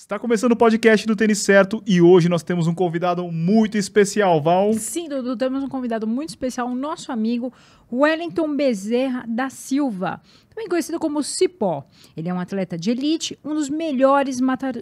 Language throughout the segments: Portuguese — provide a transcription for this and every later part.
Está começando o podcast do Tênis Certo e hoje nós temos um convidado muito especial, Val. Sim, Dudu, temos um convidado muito especial, o nosso amigo Wellington Bezerra da Silva, também conhecido como Cipó. Ele é um atleta de elite, um dos melhores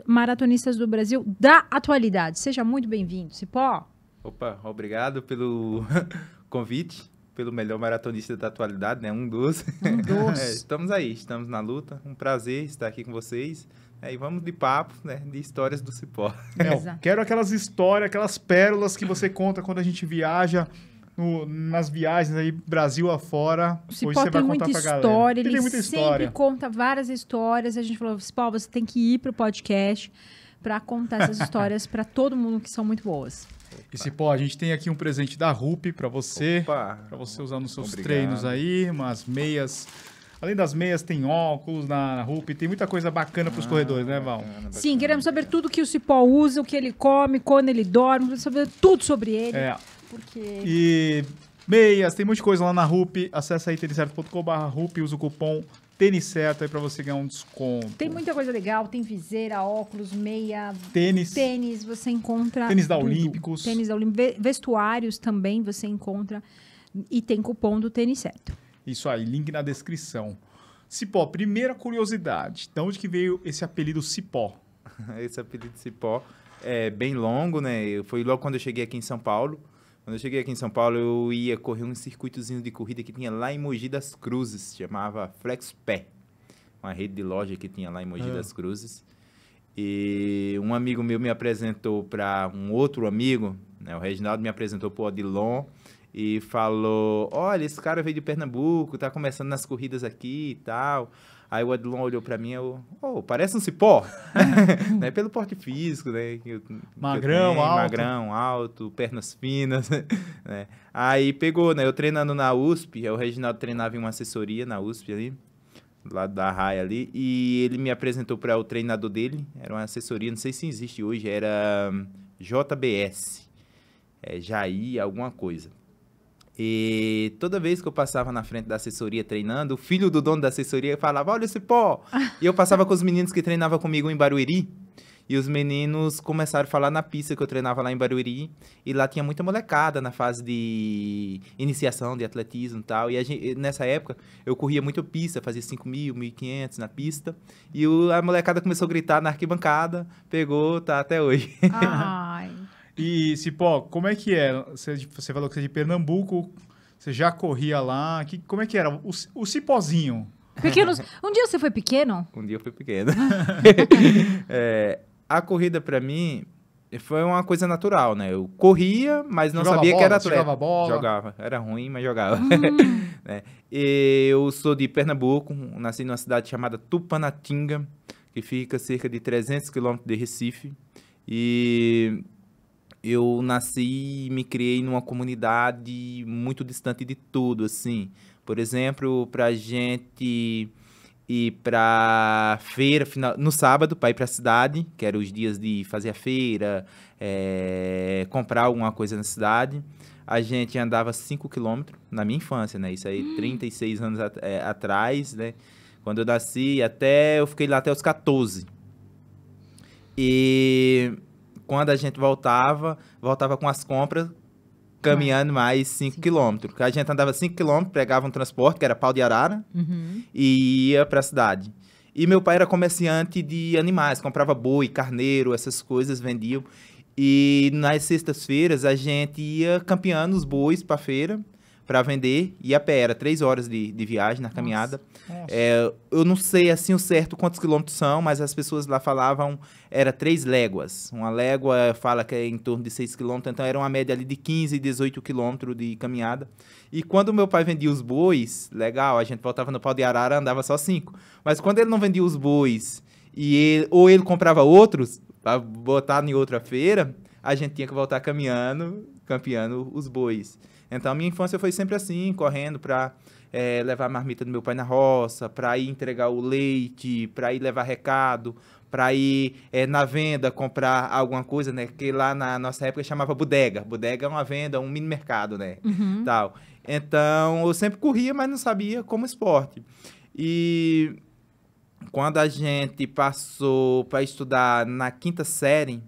maratonistas do Brasil da atualidade. Seja muito bem-vindo, Cipó. Opa, obrigado pelo convite, pelo melhor maratonista da atualidade, né? Um dos. Um é, estamos aí, estamos na luta. Um prazer estar aqui com vocês é, e vamos de papo, né? De histórias do cipó. É, quero aquelas histórias, aquelas pérolas que você conta quando a gente viaja no, nas viagens aí, Brasil afora. O Cipó Hoje você tem vai contar muita pra galera. história, ele, sempre história. conta várias histórias. A gente falou, Cipó, você tem que ir pro podcast para contar essas histórias para todo mundo que são muito boas. Opa. E Cipó, a gente tem aqui um presente da RUP para você, para você usar nos seus Obrigado. treinos aí, umas meias Além das meias, tem óculos na, na RUP, tem muita coisa bacana para os ah, corredores, né, Val? Bacana, Sim, queremos saber tudo que o Cipó usa, o que ele come, quando ele dorme, queremos saber tudo sobre ele. É. Porque... E meias, tem muita coisa lá na RUP. Acesse aí tenicerto.com.br, RUP, usa o cupom tênis certo aí para você ganhar um desconto. Tem muita coisa legal, tem viseira, óculos, meia, tênis, tênis você encontra. Tênis da tudo. Olímpicos. Tênis da Olímpicos, vestuários também você encontra e tem cupom do tênis certo. Isso aí, link na descrição. Cipó, primeira curiosidade. De onde que veio esse apelido Cipó? esse apelido Cipó é bem longo, né? Foi logo quando eu cheguei aqui em São Paulo. Quando eu cheguei aqui em São Paulo, eu ia correr um circuitozinho de corrida que tinha lá em Mogi das Cruzes, chamava Flexpé, uma rede de loja que tinha lá em Mogi é. das Cruzes. E um amigo meu me apresentou para um outro amigo, né? o Reginaldo me apresentou para o Odilon, e falou: Olha, esse cara veio de Pernambuco, tá começando nas corridas aqui e tal. Aí o Edlon olhou para mim e eu, oh, parece um cipó. né? Pelo porte físico, né? Eu, magrão, tenho, alto. Magrão, alto, pernas finas, né? Aí pegou, né? Eu treinando na USP, o Reginaldo treinava em uma assessoria na USP ali, lá da raia ali, e ele me apresentou para o treinador dele, era uma assessoria, não sei se existe hoje, era hum, JBS, é Jair alguma coisa. E toda vez que eu passava na frente da assessoria treinando, o filho do dono da assessoria falava: Olha esse pó! e eu passava com os meninos que treinavam comigo em Barueri. E os meninos começaram a falar na pista que eu treinava lá em Barueri. E lá tinha muita molecada na fase de iniciação de atletismo e tal. E gente, nessa época eu corria muito pista, fazia 5 mil, 1.500 na pista. E o, a molecada começou a gritar na arquibancada, pegou, tá até hoje. Ai. E, Cipó, como é que era? É? Você, você falou que você é de Pernambuco, você já corria lá. Que, como é que era? O, o Cipózinho. Pequenos... Um dia você foi pequeno? Um dia eu fui pequeno. é, a corrida, para mim, foi uma coisa natural, né? Eu corria, mas não jogava sabia bola, que era atleta. Jogava bola. Jogava. Era ruim, mas jogava. Hum. é. Eu sou de Pernambuco, nasci numa cidade chamada Tupanatinga, que fica cerca de 300 quilômetros de Recife. E eu nasci e me criei numa comunidade muito distante de tudo, assim. Por exemplo, pra gente ir pra feira final, no sábado, pra ir pra cidade, que eram os dias de fazer a feira, é, comprar alguma coisa na cidade. A gente andava 5 quilômetros, na minha infância, né? Isso aí, hum. 36 anos at é, atrás, né? Quando eu nasci, até eu fiquei lá até os 14. E quando a gente voltava, voltava com as compras caminhando uhum. mais 5 quilômetros. A gente andava 5 quilômetros, pegava um transporte, que era pau de arara, uhum. e ia para a cidade. E meu pai era comerciante de animais, comprava boi, carneiro, essas coisas, vendia. E nas sextas-feiras a gente ia campeando os bois para feira para vender e a pé era três horas de, de viagem na caminhada. Nossa, nossa. É, eu não sei assim o certo quantos quilômetros são, mas as pessoas lá falavam era três léguas. Uma légua fala que é em torno de seis quilômetros, então era uma média ali de 15, 18 quilômetros de caminhada. E quando meu pai vendia os bois, legal, a gente voltava no pau de arara, andava só cinco. Mas quando ele não vendia os bois e ele, ou ele comprava outros para botar em outra feira, a gente tinha que voltar caminhando, campeando os bois. Então, a minha infância foi sempre assim, correndo para é, eh, levar a marmita do meu pai na roça, para ir entregar o leite, para ir levar recado, para ir é, na venda comprar alguma coisa, né? Que lá na nossa época chamava bodega. Bodega é uma venda, um mini mercado, né? Uhum. Tal. Então, eu sempre corria, mas não sabia como esporte. E quando a gente passou para estudar na quinta série,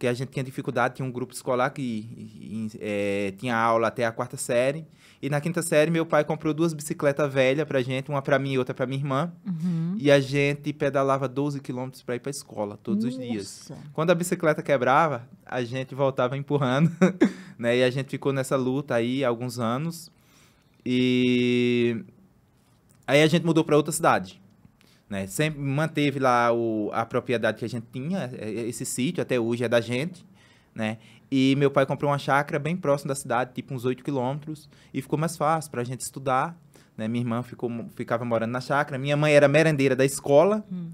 que a gente tinha dificuldade, tinha um grupo escolar que é, tinha aula até a quarta série. E na quinta série, meu pai comprou duas bicicletas velhas pra gente, uma pra mim e outra pra minha irmã. Uhum. E a gente pedalava 12 quilômetros pra ir pra escola todos Nossa. os dias. Quando a bicicleta quebrava, a gente voltava empurrando, né? E a gente ficou nessa luta aí alguns anos. E aí a gente mudou pra outra cidade. Né? Sempre manteve lá o, a propriedade que a gente tinha, é, é, esse sítio até hoje é da gente, né? E meu pai comprou uma chácara bem próximo da cidade, tipo uns 8 quilômetros, e ficou mais fácil para a gente estudar, né? Minha irmã ficou, ficava morando na chácara, minha mãe era merendeira da escola, hum.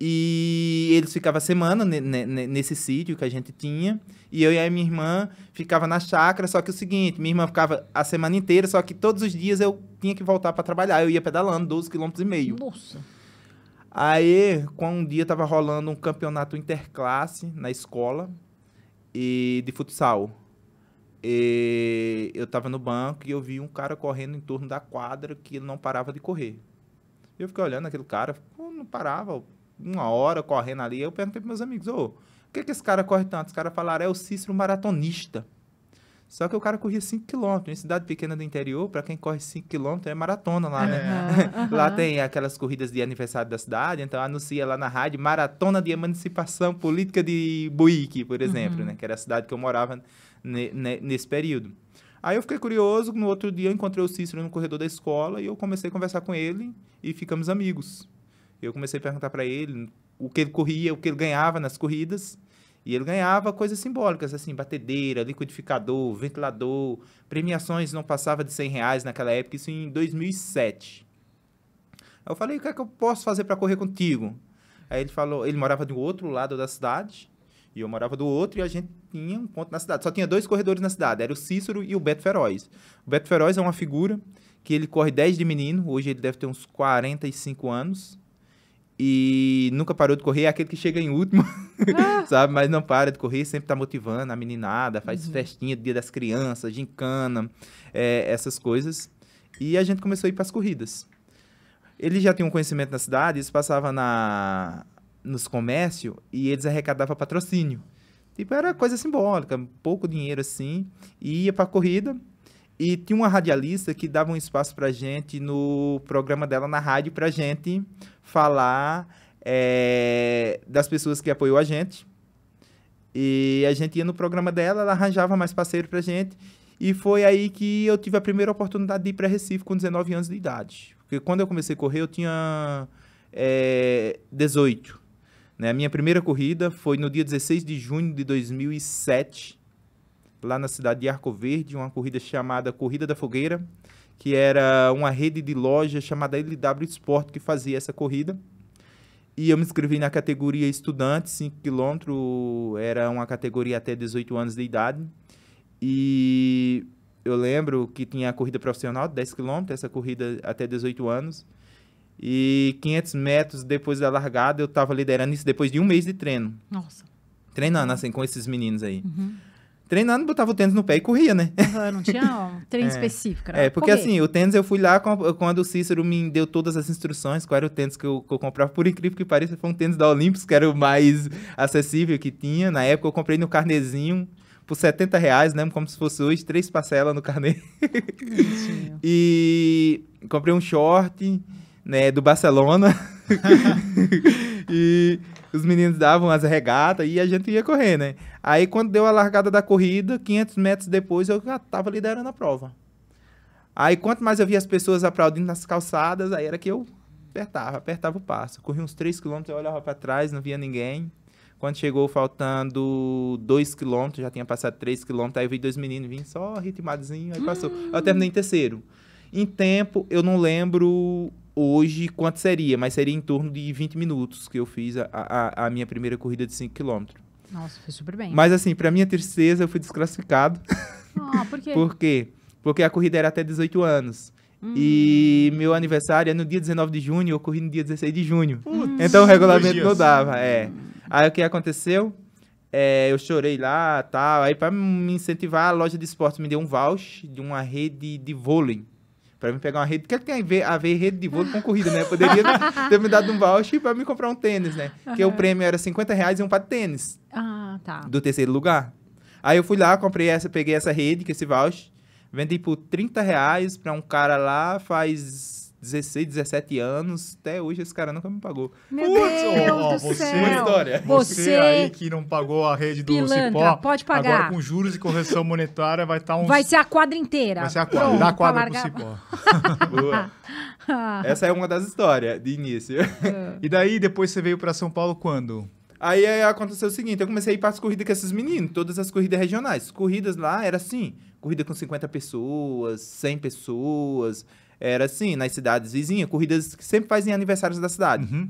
e eles ficavam a semana nesse sítio que a gente tinha, e eu e a minha irmã ficava na chácara, só que o seguinte, minha irmã ficava a semana inteira, só que todos os dias eu tinha que voltar para trabalhar, eu ia pedalando 12 quilômetros e meio. Nossa! Aí, quando um dia tava rolando um campeonato interclasse na escola e de futsal. E eu tava no banco e eu vi um cara correndo em torno da quadra que ele não parava de correr. Eu fiquei olhando aquele cara, não parava, uma hora correndo ali. Eu perguntei para meus amigos, ô, por que, que esse cara corre tanto? Os caras falaram, é o Cícero maratonista. Só que o cara corria 5km. Em cidade pequena do interior, para quem corre 5km, é maratona lá, né? lá tem aquelas corridas de aniversário da cidade, então anuncia lá na rádio Maratona de Emancipação Política de Buíque, por exemplo, uhum. né? Que era a cidade que eu morava nesse período. Aí eu fiquei curioso, no outro dia eu encontrei o Cícero no corredor da escola e eu comecei a conversar com ele e ficamos amigos. Eu comecei a perguntar para ele o que ele corria, o que ele ganhava nas corridas. E ele ganhava coisas simbólicas, assim, batedeira, liquidificador, ventilador, premiações não passava de 100 reais naquela época, isso em 2007. Aí eu falei, o que é que eu posso fazer para correr contigo? Aí ele falou, ele morava do outro lado da cidade, e eu morava do outro, e a gente tinha um ponto na cidade. Só tinha dois corredores na cidade, era o Cícero e o Beto Feroz. O Beto Feroz é uma figura que ele corre 10 de menino, hoje ele deve ter uns 45 anos, e nunca parou de correr, é aquele que chega em último, ah. sabe? Mas não para de correr, sempre tá motivando a meninada, faz uhum. festinha, dia das crianças, gincana, é, essas coisas. E a gente começou a ir para as corridas. Ele já tinha um conhecimento na cidade, isso passava na, nos comércios e eles arrecadavam patrocínio. Tipo, era coisa simbólica, pouco dinheiro assim, e ia para corrida, e tinha uma radialista que dava um espaço pra gente no programa dela na rádio pra gente falar é, das pessoas que apoiou a gente. E a gente ia no programa dela, ela arranjava mais parceiro pra gente. E foi aí que eu tive a primeira oportunidade de ir para Recife com 19 anos de idade. Porque quando eu comecei a correr, eu tinha é, 18. Né? A minha primeira corrida foi no dia 16 de junho de 2007, lá na cidade de Arco Verde, uma corrida chamada Corrida da Fogueira, que era uma rede de lojas chamada LW Sport que fazia essa corrida. E eu me inscrevi na categoria estudante, 5 km, era uma categoria até 18 anos de idade. E eu lembro que tinha a corrida profissional, 10 km, essa corrida até 18 anos. E 500 metros depois da largada, eu estava liderando isso depois de um mês de treino. Nossa. Treinando, assim, com esses meninos aí. Uhum treinando, botava o tênis no pé e corria, né? Uhum, não tinha um treino é, específico. né? é, porque correr. assim, o tênis eu fui lá quando o Cícero me deu todas as instruções, qual era o tênis que eu, que eu comprava. Por incrível que pareça, foi um tênis da Olympus, que era o mais acessível que tinha. Na época eu comprei no carnezinho por 70 reais, né? como se fosse hoje, três parcelas no carnê. e comprei um short, né, do Barcelona. e os meninos davam as regatas e a gente ia correr, né? Aí quando deu a largada da corrida, 500 metros depois eu já tava liderando a prova. Aí quanto mais eu via as pessoas aplaudindo nas calçadas, aí era que eu apertava, apertava o passo. Corri uns 3 km, eu olhava para trás, não via ninguém. Quando chegou faltando 2 km, já tinha passado 3 km, aí eu vi dois meninos vindo só ritmadozinho, aí passou. Hum. Eu terminei em terceiro. Em tempo, eu não lembro hoje quanto seria, mas seria em torno de 20 minutos que eu fiz a, a, a minha primeira corrida de 5 km. Nossa, foi super bem. Mas assim, para minha tristeza, eu fui desclassificado. Ah, por quê? por quê? Porque a corrida era até 18 anos. Hum. E meu aniversário é no dia 19 de junho, eu corri no dia 16 de junho. Putz, Então o regulamento não dava, é. Aí o que aconteceu? É, eu chorei lá, tal. Aí para me incentivar, a loja de esportes me deu um voucher de uma rede de vôlei para me pegar uma rede, porque tem a ver, a ver rede de vôlei com corrida, né? poderia ter me dado um voucher para me comprar um tênis, né? Porque uhum. o prêmio era 50 reais e um par de tênis. Ah, tá. Do terceiro lugar. Aí eu fui lá, comprei essa, peguei essa rede, que é esse voucher, vendi por 30 reais para um cara lá, faz 16, 17 anos, até hoje esse cara nunca me pagou. Meu Putz, Deus oh, do você, céu. Uma história. Você, você aí que não pagou a rede do Cipó, pode pagar. agora com juros e correção monetária vai estar tá Vai ser a quadra inteira. Vai ser a quadra, Pronto, quadra pro Cipó. Ah. Essa é uma das histórias de início. É. E daí depois você veio para São Paulo quando? Aí, aí, aconteceu o seguinte, eu comecei a ir para as corridas com esses meninos, todas as corridas regionais. Corridas lá era assim, corrida com 50 pessoas, 100 pessoas, era assim, nas cidades vizinhas, corridas que sempre fazem aniversários da cidade. Uhum.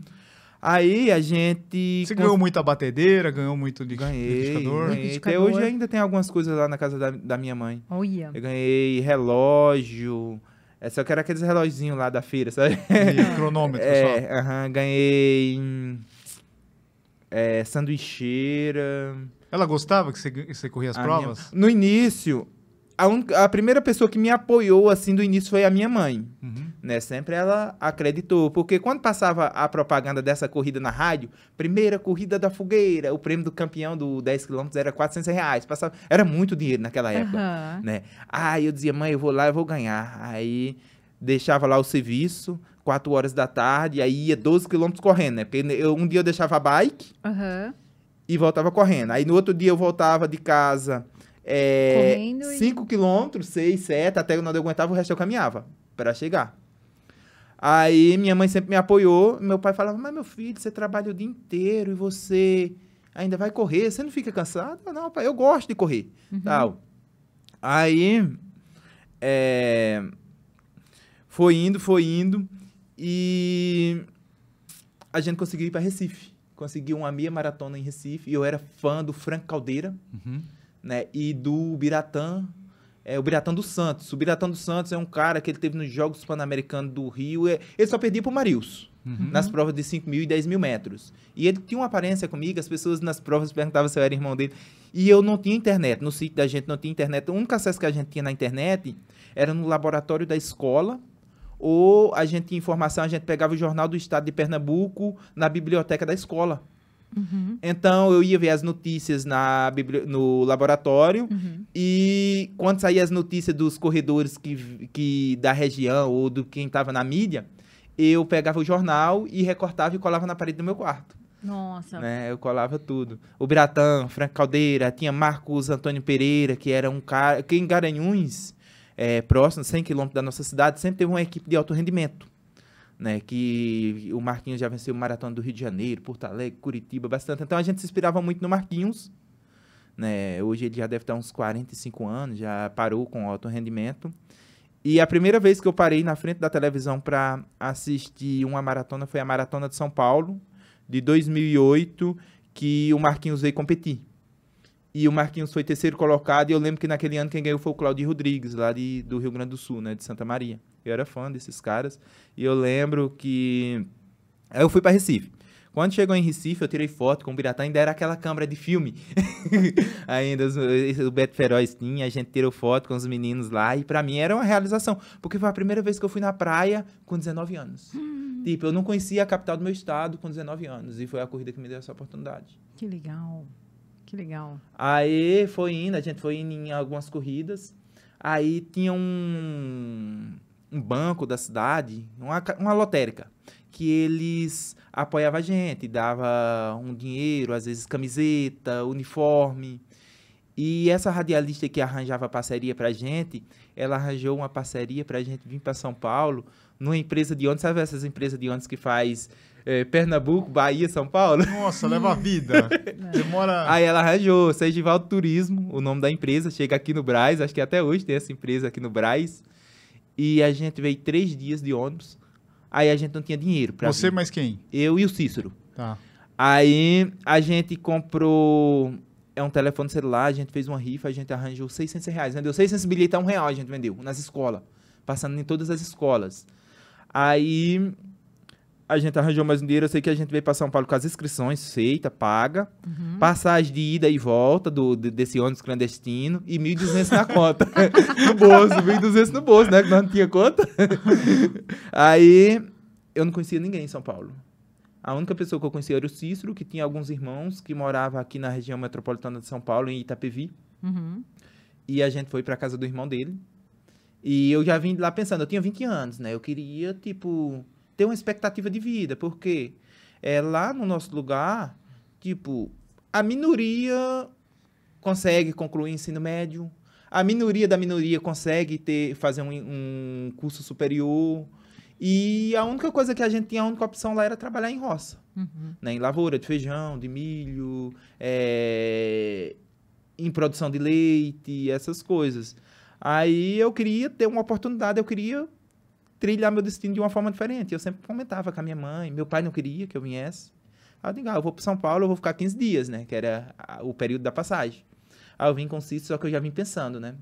Aí a gente. Você ganhou muita batedeira, ganhou muito de ganhei, Ganhei. Até hoje ainda tem algumas coisas lá na casa da, da minha mãe. Yeah. Eu ganhei relógio. É, só que era aqueles reloginhos lá da feira, sabe? E cronômetro, é, só. ganhei. É, sanduicheira. Ela gostava que você, você corria as provas? Minha... No início, a, un... a primeira pessoa que me apoiou assim do início foi a minha mãe. Uhum. Né? Sempre ela acreditou, porque quando passava a propaganda dessa corrida na rádio, primeira corrida da fogueira, o prêmio do campeão do 10 km era 400 reais, passava, era muito dinheiro naquela época, uhum. né? Aí eu dizia, mãe, eu vou lá, eu vou ganhar. Aí deixava lá o serviço, 4 horas da tarde, aí ia 12 quilômetros correndo, né? Porque eu, um dia eu deixava a bike uhum. e voltava correndo. Aí no outro dia eu voltava de casa é, 5 e... quilômetros, seis, sete, até quando não aguentava, o resto eu caminhava para chegar. Aí minha mãe sempre me apoiou. Meu pai falava: Mas meu filho, você trabalha o dia inteiro e você ainda vai correr, você não fica cansado? não, pai, eu gosto de correr. Uhum. Tal. Aí é, foi indo, foi indo e a gente conseguiu ir para Recife. Consegui uma meia maratona em Recife e eu era fã do Frank Caldeira. Uhum né? E do Biratã, é o Biratã do Santos. O Biratã do Santos é um cara que ele teve nos Jogos Pan-Americanos do Rio. É, ele só perdia pro Marius. Uhum. Nas provas de 5 mil e 10 mil metros. E ele tinha uma aparência comigo, as pessoas nas provas perguntavam se eu era irmão dele. E eu não tinha internet, no sítio da gente não tinha internet. O único acesso que a gente tinha na internet era no laboratório da escola, ou a gente tinha informação, a gente pegava o Jornal do Estado de Pernambuco na biblioteca da escola. Uhum. Então eu ia ver as notícias na bibli... no laboratório uhum. e quando saía as notícias dos corredores que, que da região ou do quem estava na mídia, eu pegava o jornal e recortava e colava na parede do meu quarto. Nossa. Né? Eu colava tudo. O Biratã, Franco Caldeira, tinha Marcos Antônio Pereira, que era um cara. Que em Garanhuns, é, próximo, 100 quilômetros da nossa cidade, sempre teve uma equipe de alto rendimento né, que o Marquinhos já venceu o Maratona do Rio de Janeiro, Porto Alegre, Curitiba, bastante. Então a gente se inspirava muito no Marquinhos. Né? Hoje ele já deve estar uns 45 anos, já parou com alto rendimento. E a primeira vez que eu parei na frente da televisão para assistir uma maratona foi a Maratona de São Paulo, de 2008, que o Marquinhos veio competir. E o Marquinhos foi terceiro colocado, e eu lembro que naquele ano quem ganhou foi o Claudio Rodrigues, lá de, do Rio Grande do Sul, né, de Santa Maria. Eu era fã desses caras. E eu lembro que. Aí eu fui para Recife. Quando chegou em Recife, eu tirei foto com o Piratá, ainda era aquela câmera de filme. ainda o Beto Feroz tinha, a gente tirou foto com os meninos lá, e para mim era uma realização, porque foi a primeira vez que eu fui na praia com 19 anos. Hum. Tipo, eu não conhecia a capital do meu estado com 19 anos, e foi a corrida que me deu essa oportunidade. Que legal, que legal. Aí foi indo, a gente foi indo em algumas corridas, aí tinha um um banco da cidade, uma, uma lotérica, que eles apoiavam a gente, dava um dinheiro, às vezes camiseta, uniforme. E essa radialista que arranjava parceria a gente, ela arranjou uma parceria a gente vir para São Paulo, numa empresa de ônibus, sabe essas empresas de ônibus que faz é, Pernambuco, Bahia, São Paulo? Nossa, leva a vida. Demora. Aí ela arranjou Segival Turismo, o nome da empresa, chega aqui no Braz, acho que até hoje tem essa empresa aqui no Braz. E a gente veio três dias de ônibus. Aí a gente não tinha dinheiro para Você vir. mais quem? Eu e o Cícero. Tá. Aí a gente comprou. É um telefone celular, a gente fez uma rifa, a gente arranjou 600 reais. Vendeu 600 bilhetes a um real, a gente vendeu nas escolas. Passando em todas as escolas. Aí a gente arranjou mais um dinheiro. Eu sei que a gente veio para São Paulo com as inscrições feita, paga, uhum. passagem de ida e volta do, de, desse ônibus clandestino e 1.200 na conta. no bolso, 1.200 no bolso, né? Que nós não tinha conta. Aí eu não conhecia ninguém em São Paulo. A única pessoa que eu conhecia era o Cícero, que tinha alguns irmãos que morava aqui na região metropolitana de São Paulo, em Itapevi. Uhum. E a gente foi para casa do irmão dele. E eu já vim lá pensando, eu tinha 20 anos, né? Eu queria, tipo, ter uma expectativa de vida, porque é, lá no nosso lugar, tipo, a minoria consegue concluir ensino médio, a minoria da minoria consegue ter, fazer um, um curso superior, e a única coisa que a gente tinha, a única opção lá era trabalhar em roça. Uhum. Né? Em lavoura de feijão, de milho, é... em produção de leite, essas coisas. Aí eu queria ter uma oportunidade, eu queria trilhar meu destino de uma forma diferente. Eu sempre comentava com a minha mãe, meu pai não queria que eu viesse. Aí eu digo, ah, eu vou para São Paulo, eu vou ficar 15 dias, né? Que era o período da passagem. Aí eu vim com Cício, só que eu já vim pensando, né?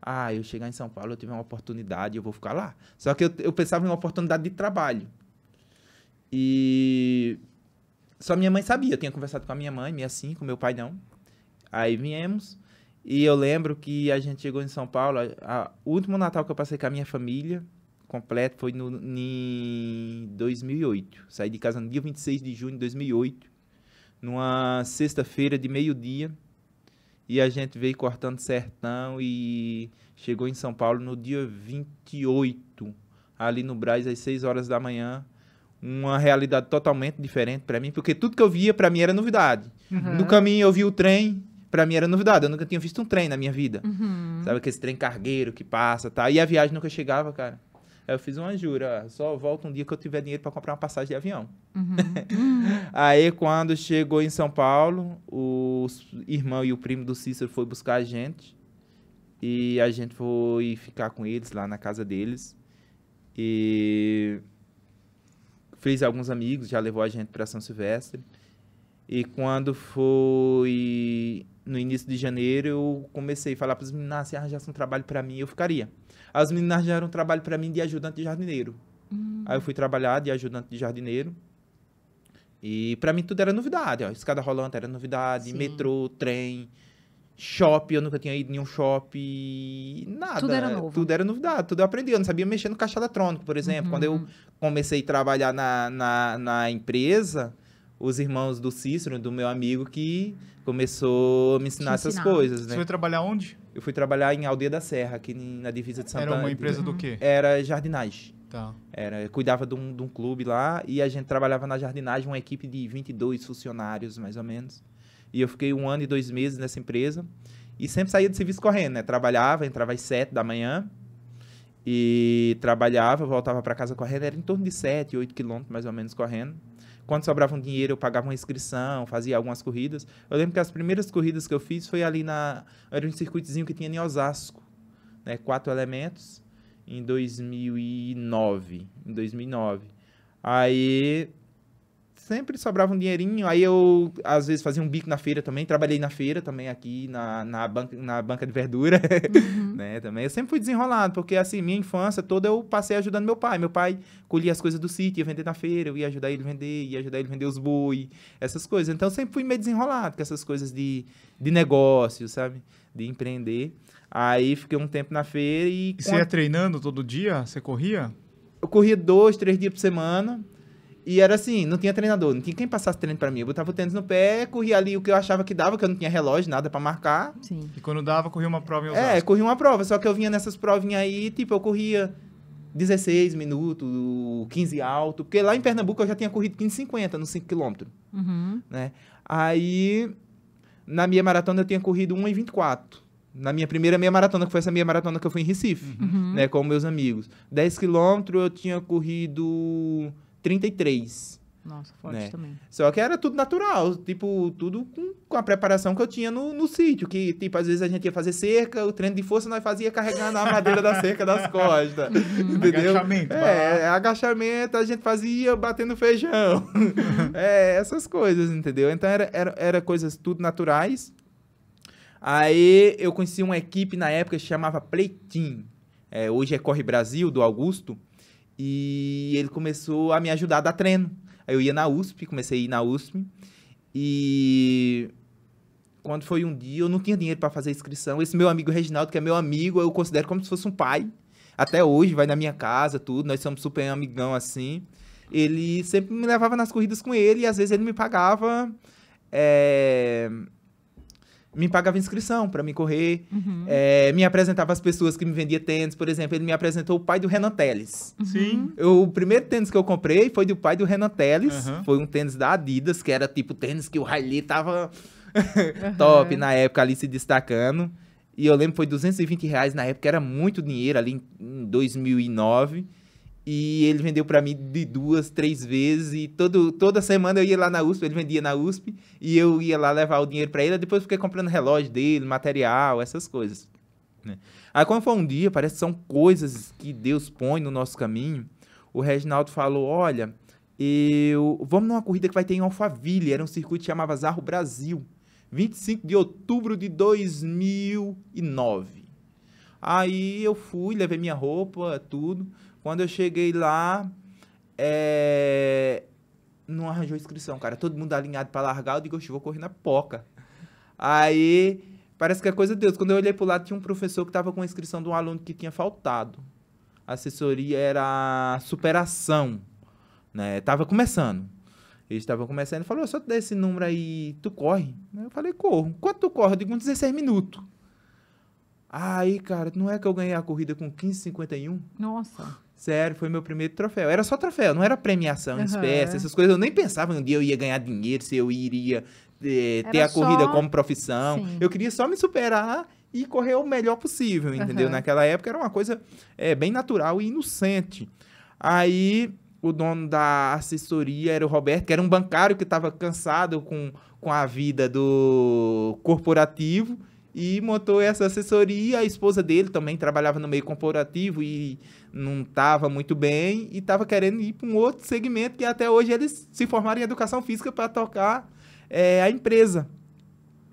Ah, eu chegar em São Paulo, eu tiver uma oportunidade, eu vou ficar lá. Só que eu, eu pensava em uma oportunidade de trabalho. E só minha mãe sabia, eu tinha conversado com a minha mãe, minha sim, com meu pai não. Aí viemos. E eu lembro que a gente chegou em São Paulo, a, a, o último Natal que eu passei com a minha família, completo foi no, em 2008. Saí de casa no dia 26 de junho de 2008, numa sexta-feira de meio-dia. E a gente veio cortando sertão e chegou em São Paulo no dia 28, ali no Braz, às 6 horas da manhã. Uma realidade totalmente diferente para mim, porque tudo que eu via para mim era novidade. Uhum. No caminho eu vi o trem, para mim era novidade. Eu nunca tinha visto um trem na minha vida. Uhum. Sabe aquele trem cargueiro que passa, tá? E a viagem nunca chegava, cara. Aí eu fiz uma jura, só volto um dia que eu tiver dinheiro para comprar uma passagem de avião. Uhum. uhum. aí quando chegou em São Paulo, o irmão e o primo do Cícero foi buscar a gente. E a gente foi ficar com eles lá na casa deles. E fez alguns amigos, já levou a gente para São Silvestre. E quando foi no início de janeiro, eu comecei a falar para os meninos, ah, se arranjasse um trabalho para mim, eu ficaria. As meninas deram um trabalho para mim de ajudante de jardineiro. Hum. Aí eu fui trabalhar de ajudante de jardineiro. E para mim tudo era novidade, ó. Escada rolante era novidade, Sim. metrô, trem, shopping, eu nunca tinha ido em nenhum shopping, nada. Tudo era novo. Tudo era novidade, tudo eu aprendi. Eu não sabia mexer no caixa eletrônico, por exemplo. Uhum. Quando eu uhum. comecei a trabalhar na, na, na empresa, os irmãos do Cícero, do meu amigo, que começou a me ensinar, ensinar. essas coisas, né? Você foi trabalhar onde? Eu fui trabalhar em Aldeia da Serra, aqui na divisa de Santana. Era uma empresa do quê? Era jardinagem. Tá. Era, cuidava de um, de um clube lá e a gente trabalhava na jardinagem, uma equipe de 22 funcionários, mais ou menos. E eu fiquei um ano e dois meses nessa empresa. E sempre saía do serviço correndo, né? Trabalhava, entrava às sete da manhã e trabalhava, voltava para casa correndo. Era em torno de sete, oito quilômetros, mais ou menos, correndo quando sobrava um dinheiro, eu pagava uma inscrição, fazia algumas corridas. Eu lembro que as primeiras corridas que eu fiz foi ali na. Era um circuitozinho que tinha em Osasco, né? Quatro elementos, em 2009. Em 2009. Aí sempre sobrava um dinheirinho. Aí eu, às vezes, fazia um bico na feira também. Trabalhei na feira também, aqui na, na, banca, na banca de verdura, uhum. né? Também. Eu sempre fui desenrolado, porque, assim, minha infância toda eu passei ajudando meu pai. Meu pai colhia as coisas do sítio, ia vender na feira, eu ia ajudar ele a vender, ia ajudar ele a vender os boi, essas coisas. Então, eu sempre fui meio desenrolado com essas coisas de, de negócio, sabe? De empreender. Aí, fiquei um tempo na feira e... e você ia treinando todo dia? Você corria? Eu corria dois, três dias por semana. E era assim, não tinha treinador, não tinha quem passasse treino para mim. Eu botava o tênis no pé, corria ali o que eu achava que dava, que eu não tinha relógio, nada para marcar. Sim. E quando dava, corria uma prova em Osasco. É, corria uma prova, só que eu vinha nessas provinhas aí, tipo, eu corria 16 minutos, 15 alto, porque lá em Pernambuco eu já tinha corrido 15,50 nos 5 km, uhum. né? Aí, na minha maratona eu tinha corrido 1,24 na minha primeira meia maratona, que foi essa meia maratona que eu fui em Recife, uhum. né, com meus amigos. 10 quilômetros eu tinha corrido 33. Nossa, forte né? também. Só que era tudo natural, tipo, tudo com, com a preparação que eu tinha no, no sítio, que, tipo, às vezes a gente ia fazer cerca, o treino de força nós fazia carregar na madeira da cerca das costas, uhum. entendeu? Agachamento. É, é, agachamento a gente fazia batendo feijão, uhum. é, essas coisas, entendeu? Então, era, era, era coisas tudo naturais. Aí, eu conheci uma equipe na época que chamava Pleitim, é, hoje é Corre Brasil, do Augusto, e ele começou a me ajudar a dar treino. Aí eu ia na USP, comecei a ir na USP. E quando foi um dia, eu não tinha dinheiro para fazer a inscrição. Esse meu amigo Reginaldo, que é meu amigo, eu considero como se fosse um pai. Até hoje, vai na minha casa, tudo. Nós somos super amigão assim. Ele sempre me levava nas corridas com ele e às vezes ele me pagava é, me pagava inscrição para me correr, uhum. é, me apresentava as pessoas que me vendiam tênis, por exemplo, ele me apresentou o pai do Renan Teles. Uhum. Sim. Eu, o primeiro tênis que eu comprei foi do pai do Renan Teles, uhum. foi um tênis da Adidas, que era tipo tênis que o Riley tava uhum. top na época ali se destacando. E eu lembro foi 220 reais na época, era muito dinheiro ali em 2009. E ele vendeu para mim de duas, três vezes. E todo, toda semana eu ia lá na USP, ele vendia na USP. E eu ia lá levar o dinheiro para ele. Depois fiquei comprando relógio dele, material, essas coisas. Né? Aí quando foi um dia, parece que são coisas que Deus põe no nosso caminho. O Reginaldo falou: Olha, eu vamos numa corrida que vai ter em Alphaville. Era um circuito que chamava Zarro Brasil. 25 de outubro de 2009. Aí eu fui, levei minha roupa, tudo. Quando eu cheguei lá, é... não arranjou inscrição, cara. Todo mundo alinhado para largar, eu digo, eu vou correr na poca. Aí, parece que é coisa de Deus. Quando eu olhei pro lado, tinha um professor que tava com a inscrição de um aluno que tinha faltado. A assessoria era superação, né? Tava começando. Eles estavam começando e falou, eu só te esse número aí, tu corre? Eu falei, corro. Quanto tu corre? Eu digo, 16 minutos. Aí, cara, não é que eu ganhei a corrida com 15,51? Nossa. Sério, foi meu primeiro troféu. Era só troféu, não era premiação, uhum. espécie, é. essas coisas. Eu nem pensava um dia eu ia ganhar dinheiro, se eu iria eh, ter a só... corrida como profissão. Sim. Eu queria só me superar e correr o melhor possível, entendeu? Uhum. Naquela época era uma coisa é, bem natural e inocente. Aí o dono da assessoria era o Roberto, que era um bancário que estava cansado com, com a vida do corporativo e montou essa assessoria. A esposa dele também trabalhava no meio corporativo e não estava muito bem e estava querendo ir para um outro segmento que até hoje eles se formaram em educação física para tocar é, a empresa,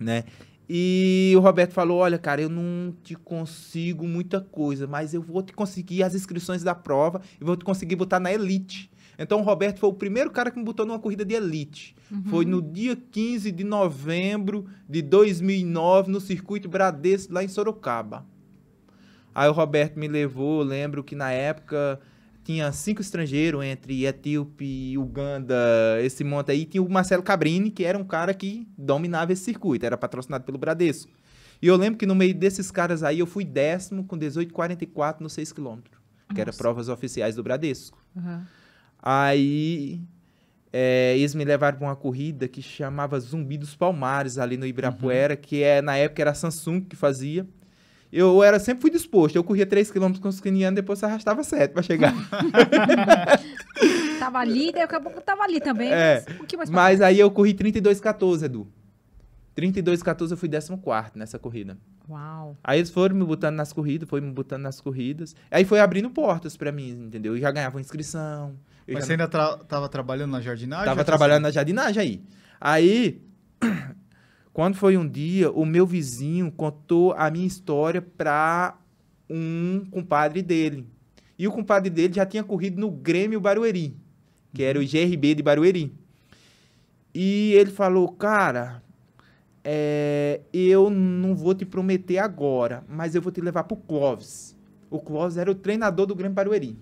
né? E o Roberto falou: Olha, cara, eu não te consigo muita coisa, mas eu vou te conseguir as inscrições da prova e vou te conseguir botar na elite. Então o Roberto foi o primeiro cara que me botou numa corrida de elite. Uhum. Foi no dia 15 de novembro de 2009, no circuito Bradesco, lá em Sorocaba. Aí o Roberto me levou, lembro que na época tinha cinco estrangeiros entre Etíope, Uganda, esse monte aí. Tinha o Marcelo Cabrini, que era um cara que dominava esse circuito, era patrocinado pelo Bradesco. E eu lembro que no meio desses caras aí eu fui décimo com 18,44 no 6 km, que Nossa. era provas oficiais do Bradesco. Uhum. Aí é, eles me levaram para uma corrida que chamava Zumbi dos Palmares, ali no Ibirapuera, uhum. que é, na época era Samsung que fazia. Eu era sempre fui disposto. Eu corria 3km com os quenianos, depois arrastava 7 para chegar. tava ali, daí acabou que tava ali também. É, mas, um mas aí eu corri 32,14, Edu. 32,14 eu fui 14 nessa corrida. Uau. Aí eles foram me botando nas corridas, foi me botando nas corridas. Aí foi abrindo portas para mim, entendeu? E já ganhava inscrição. Mas você ainda tra trabalhando na jardinagem? Tava trabalhando na jardinagem aí. Aí, quando foi um dia, o meu vizinho contou a minha história para um compadre dele. E o compadre dele já tinha corrido no Grêmio Barueri, que era o GRB de Barueri. E ele falou, cara, é, eu não vou te prometer agora, mas eu vou te levar para o Clóvis. O Clóvis era o treinador do Grêmio Barueri.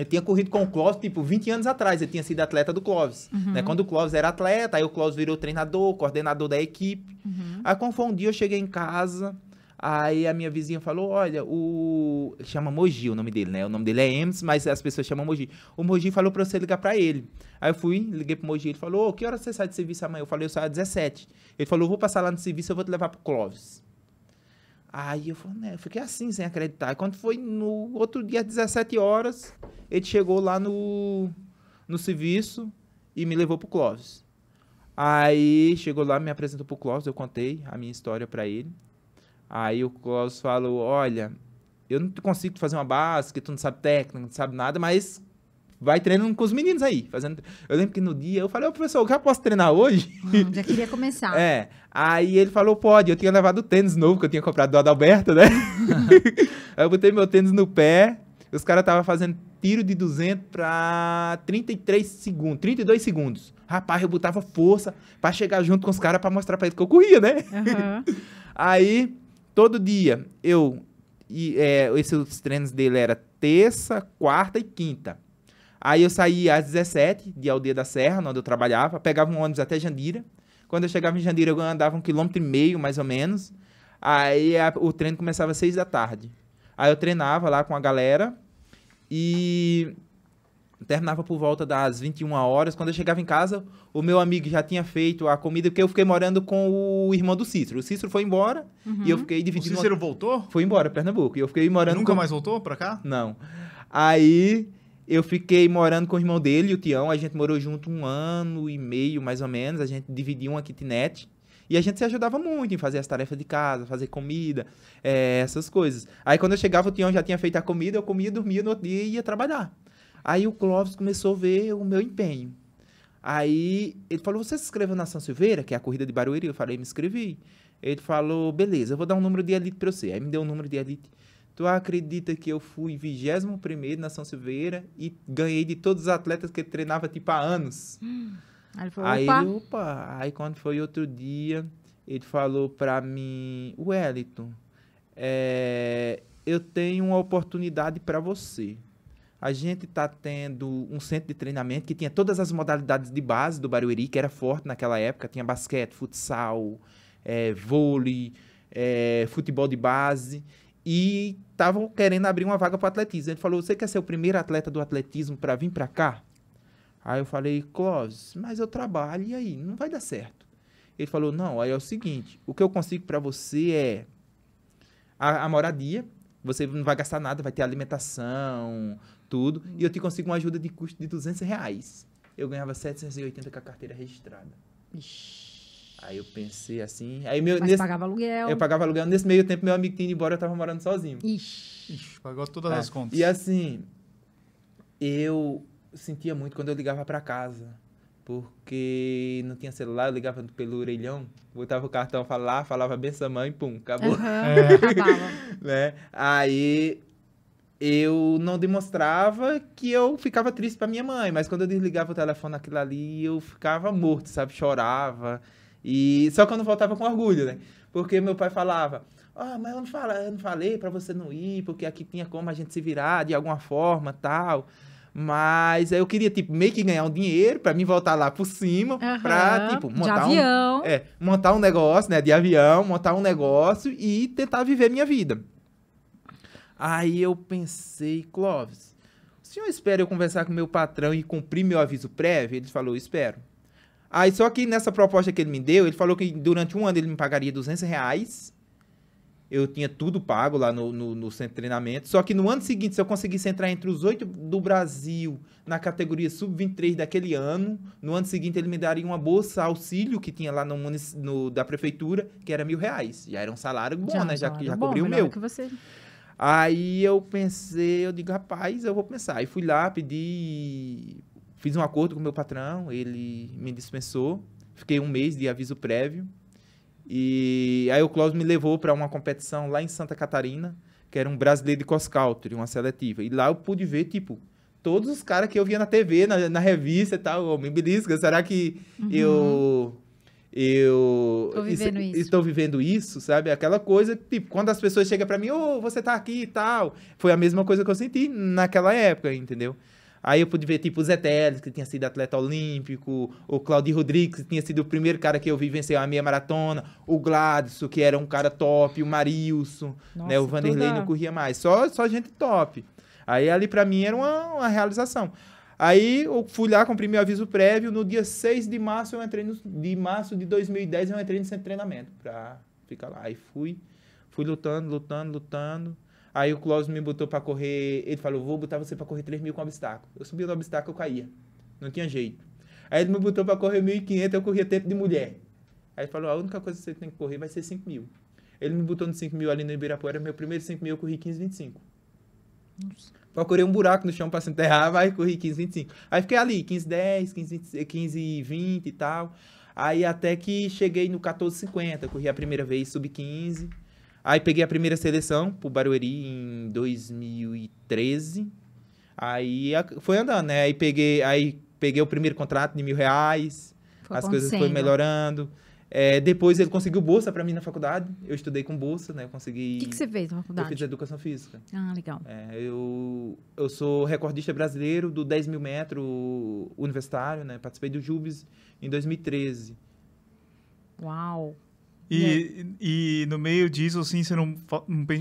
Eu tinha corrido com o Clóvis, tipo, 20 anos atrás. Eu tinha sido atleta do Clóvis. Né? Uhum. Né? Quando o Clóvis era atleta, aí o Clóvis virou treinador, coordenador da equipe. Uhum. Aí, quando foi um dia, eu cheguei em casa. Aí a minha vizinha falou: Olha, o. Chama Mogi o nome dele, né? O nome dele é Ems, mas as pessoas chamam Mogi. O Mogi falou pra você ligar pra ele. Aí eu fui, liguei pro Mogi. Ele falou: oh, Que hora você sai de serviço amanhã? Eu falei: Eu saio às 17. Ele falou: Vou passar lá no serviço, eu vou te levar pro Clóvis. Aí eu, falei, né, eu fiquei assim, sem acreditar. quando foi no outro dia, às 17 horas, ele chegou lá no, no serviço e me levou pro Clóvis. Aí chegou lá, me apresentou pro Clóvis, eu contei a minha história para ele. Aí o Clóvis falou, olha, eu não consigo fazer uma que tu não sabe técnica, não sabe nada, mas vai treinando com os meninos aí. Fazendo... Eu lembro que no dia eu falei, ô professor, eu já posso treinar hoje? Hum, ah, já queria começar. É. Aí ele falou, pode. Eu tinha levado o tênis novo que eu tinha comprado do Adalberto, né? aí eu botei meu tênis no pé. Os caras estavam fazendo tiro de 200 para 33 segundos, 32 segundos. Rapaz, eu botava força para chegar junto com os caras para mostrar para eles que eu corria, né? Uhum. aí, todo dia, eu... E, é, esses treinos dele era terça, quarta e quinta. Aí eu saía às 17 de Aldeia da Serra, onde eu trabalhava, pegava um ônibus até Jandira. Quando eu chegava em Jandira, eu andava um quilômetro e meio, mais ou menos. Aí a, o treino começava às 6 da tarde. Aí eu treinava lá com a galera e terminava por volta das 21 horas. Quando eu chegava em casa, o meu amigo já tinha feito a comida, porque eu fiquei morando com o irmão do Cícero. O Cícero foi embora uhum. e eu uhum. fiquei dividindo. O Cícero voltou? Foi embora, Pernambuco. E eu fiquei morando. Nunca com... mais voltou pra cá? Não. Aí eu fiquei morando com o irmão dele, o Tião. A gente morou junto um ano e meio, mais ou menos. A gente dividia uma kitnet. E a gente se ajudava muito em fazer as tarefas de casa, fazer comida, é, essas coisas. Aí quando eu chegava, o Tião já tinha feito a comida, eu comia, dormia no outro dia e ia trabalhar. Aí o Clóvis começou a ver o meu empenho. Aí ele falou: Você se inscreveu na São Silveira, que é a corrida de Barueri? Eu falei: Me inscrevi. Ele falou: Beleza, eu vou dar um número de elite para você. Aí me deu um número de elite. Tu acredita que eu fui 21 na São Silveira e ganhei de todos os atletas que treinava tipo há anos? Hum. Aí ele falou, opa. opa. Aí quando foi outro dia, ele falou pra mim, Wellington, é, eu tenho uma oportunidade para você. A gente está tendo um centro de treinamento que tinha todas as modalidades de base do Barueri, que era forte naquela época. Tinha basquete, futsal, é, vôlei, é, futebol de base e estavam querendo abrir uma vaga para atletismo. Ele falou: "Você quer ser o primeiro atleta do atletismo para vir para cá?" Aí eu falei: "Clóvis, mas eu trabalho e aí não vai dar certo." Ele falou: "Não, aí é o seguinte, o que eu consigo para você é a, a, moradia, você não vai gastar nada, vai ter alimentação, tudo, e eu te consigo uma ajuda de custo de 200 reais. Eu ganhava 780 com a carteira registrada. Ixi. Aí eu pensei assim. Aí meu, Mas nesse, pagava aluguel. Eu pagava aluguel. Nesse meio tempo, meu amigo tinha ido embora, eu tava morando sozinho. Ixi. Ixi pagou todas é. as contas. E assim, eu sentia muito quando eu ligava para casa. Porque não tinha celular, eu ligava pelo orelhão, botava o cartão falava lá, falava benção mãe, pum, acabou. Uhum, é. né? Aí eu não demonstrava que eu ficava triste para minha mãe, mas quando eu desligava o telefone aquilo ali, eu ficava morto, sabe? Chorava. E só que eu não voltava com orgulho, né? Porque meu pai falava: "Ah, mas eu não, fala, eu não falei para você não ir, porque aqui tinha como a gente se virar de alguma forma, tal". Mas eu queria, tipo, meio que ganhar um dinheiro para mim voltar lá por cima, uhum, pra, tipo, montar um, é, montar um negócio, né, de avião, montar um negócio e tentar viver minha vida. Aí eu pensei, Clóvis, o senhor espera eu conversar com meu patrão e cumprir meu aviso prévio? Ele falou, espero. Aí só que nessa proposta que ele me deu, ele falou que durante um ano ele me pagaria 200 reais. Eu tinha tudo pago lá no, no, no centro de treinamento. Só que no ano seguinte, se eu conseguisse entrar entre os oito do Brasil na categoria sub-23 daquele ano, no ano seguinte ele me daria uma bolsa auxílio que tinha lá no, no da prefeitura, que era mil reais. Já era um salário bom, já, é né? Já, já, cobriu o meu. Que você... Aí eu pensei, eu digo, rapaz, eu vou pensar. Aí fui lá, pedi Fiz um acordo com o meu patrão, ele me dispensou. Fiquei um mês de aviso prévio. E aí o Cláudio me levou para uma competição lá em Santa Catarina, que era um brasileiro de cross country, uma seletiva. E lá eu pude ver, tipo, todos os caras que eu via na TV, na, na revista e tal. Eu me belisca, será que uhum. eu. Eu vivendo isso, isso. estou vivendo isso, sabe? Aquela coisa, tipo, quando as pessoas chegam para mim, ô, oh, você tá aqui e tal. Foi a mesma coisa que eu senti naquela época, entendeu? Aí eu pude ver, tipo, o Zé Teles, que tinha sido atleta olímpico, o Claudio Rodrigues, que tinha sido o primeiro cara que eu vi vencer a meia maratona, o Gladson, que era um cara top, o Marilson, Nossa, né? O Vanderlei toda... não corria mais, só, só gente top. Aí ali para mim era uma, uma realização. Aí eu fui lá, cumpri meu aviso prévio, no dia 6 de março eu entrei no, de março de 2010 eu entrei no centro de treinamento para ficar lá. Aí fui, fui lutando, lutando, lutando. Aí o Clóvis me botou para correr, ele falou, vou botar você para correr 3 mil com obstáculo. Eu subia no obstáculo, eu caía. Não tinha jeito. Aí ele me botou para correr 1.500, eu corria tempo de mulher. Aí ele falou, a única coisa que você tem que correr vai ser 5 mil. Ele me botou no 5 mil ali no Ibirapuera, meu primeiro 5 mil eu corri 15, 25. Nossa. Procurei um buraco no chão para se enterrar, vai corri 15, 25. Aí fiquei ali, 15, 10, 15, 15, 20 e tal. Aí até que cheguei no 14,50, corri a primeira vez, sub 15. Aí peguei a primeira seleção pro Barueri em 2013. Aí foi andando, né? Aí peguei, aí peguei o primeiro contrato de mil reais. Foi as coisas foram melhorando. É, depois ele conseguiu bolsa para mim na faculdade. Eu estudei com bolsa, né? Eu consegui. O que, que, você fez na faculdade? Eu fiz educação física. Ah, legal. É, eu, eu sou recordista brasileiro do 10 mil metros universitário, né? Participei do Jubes em 2013. Uau! E, é. e no meio disso, assim, você não,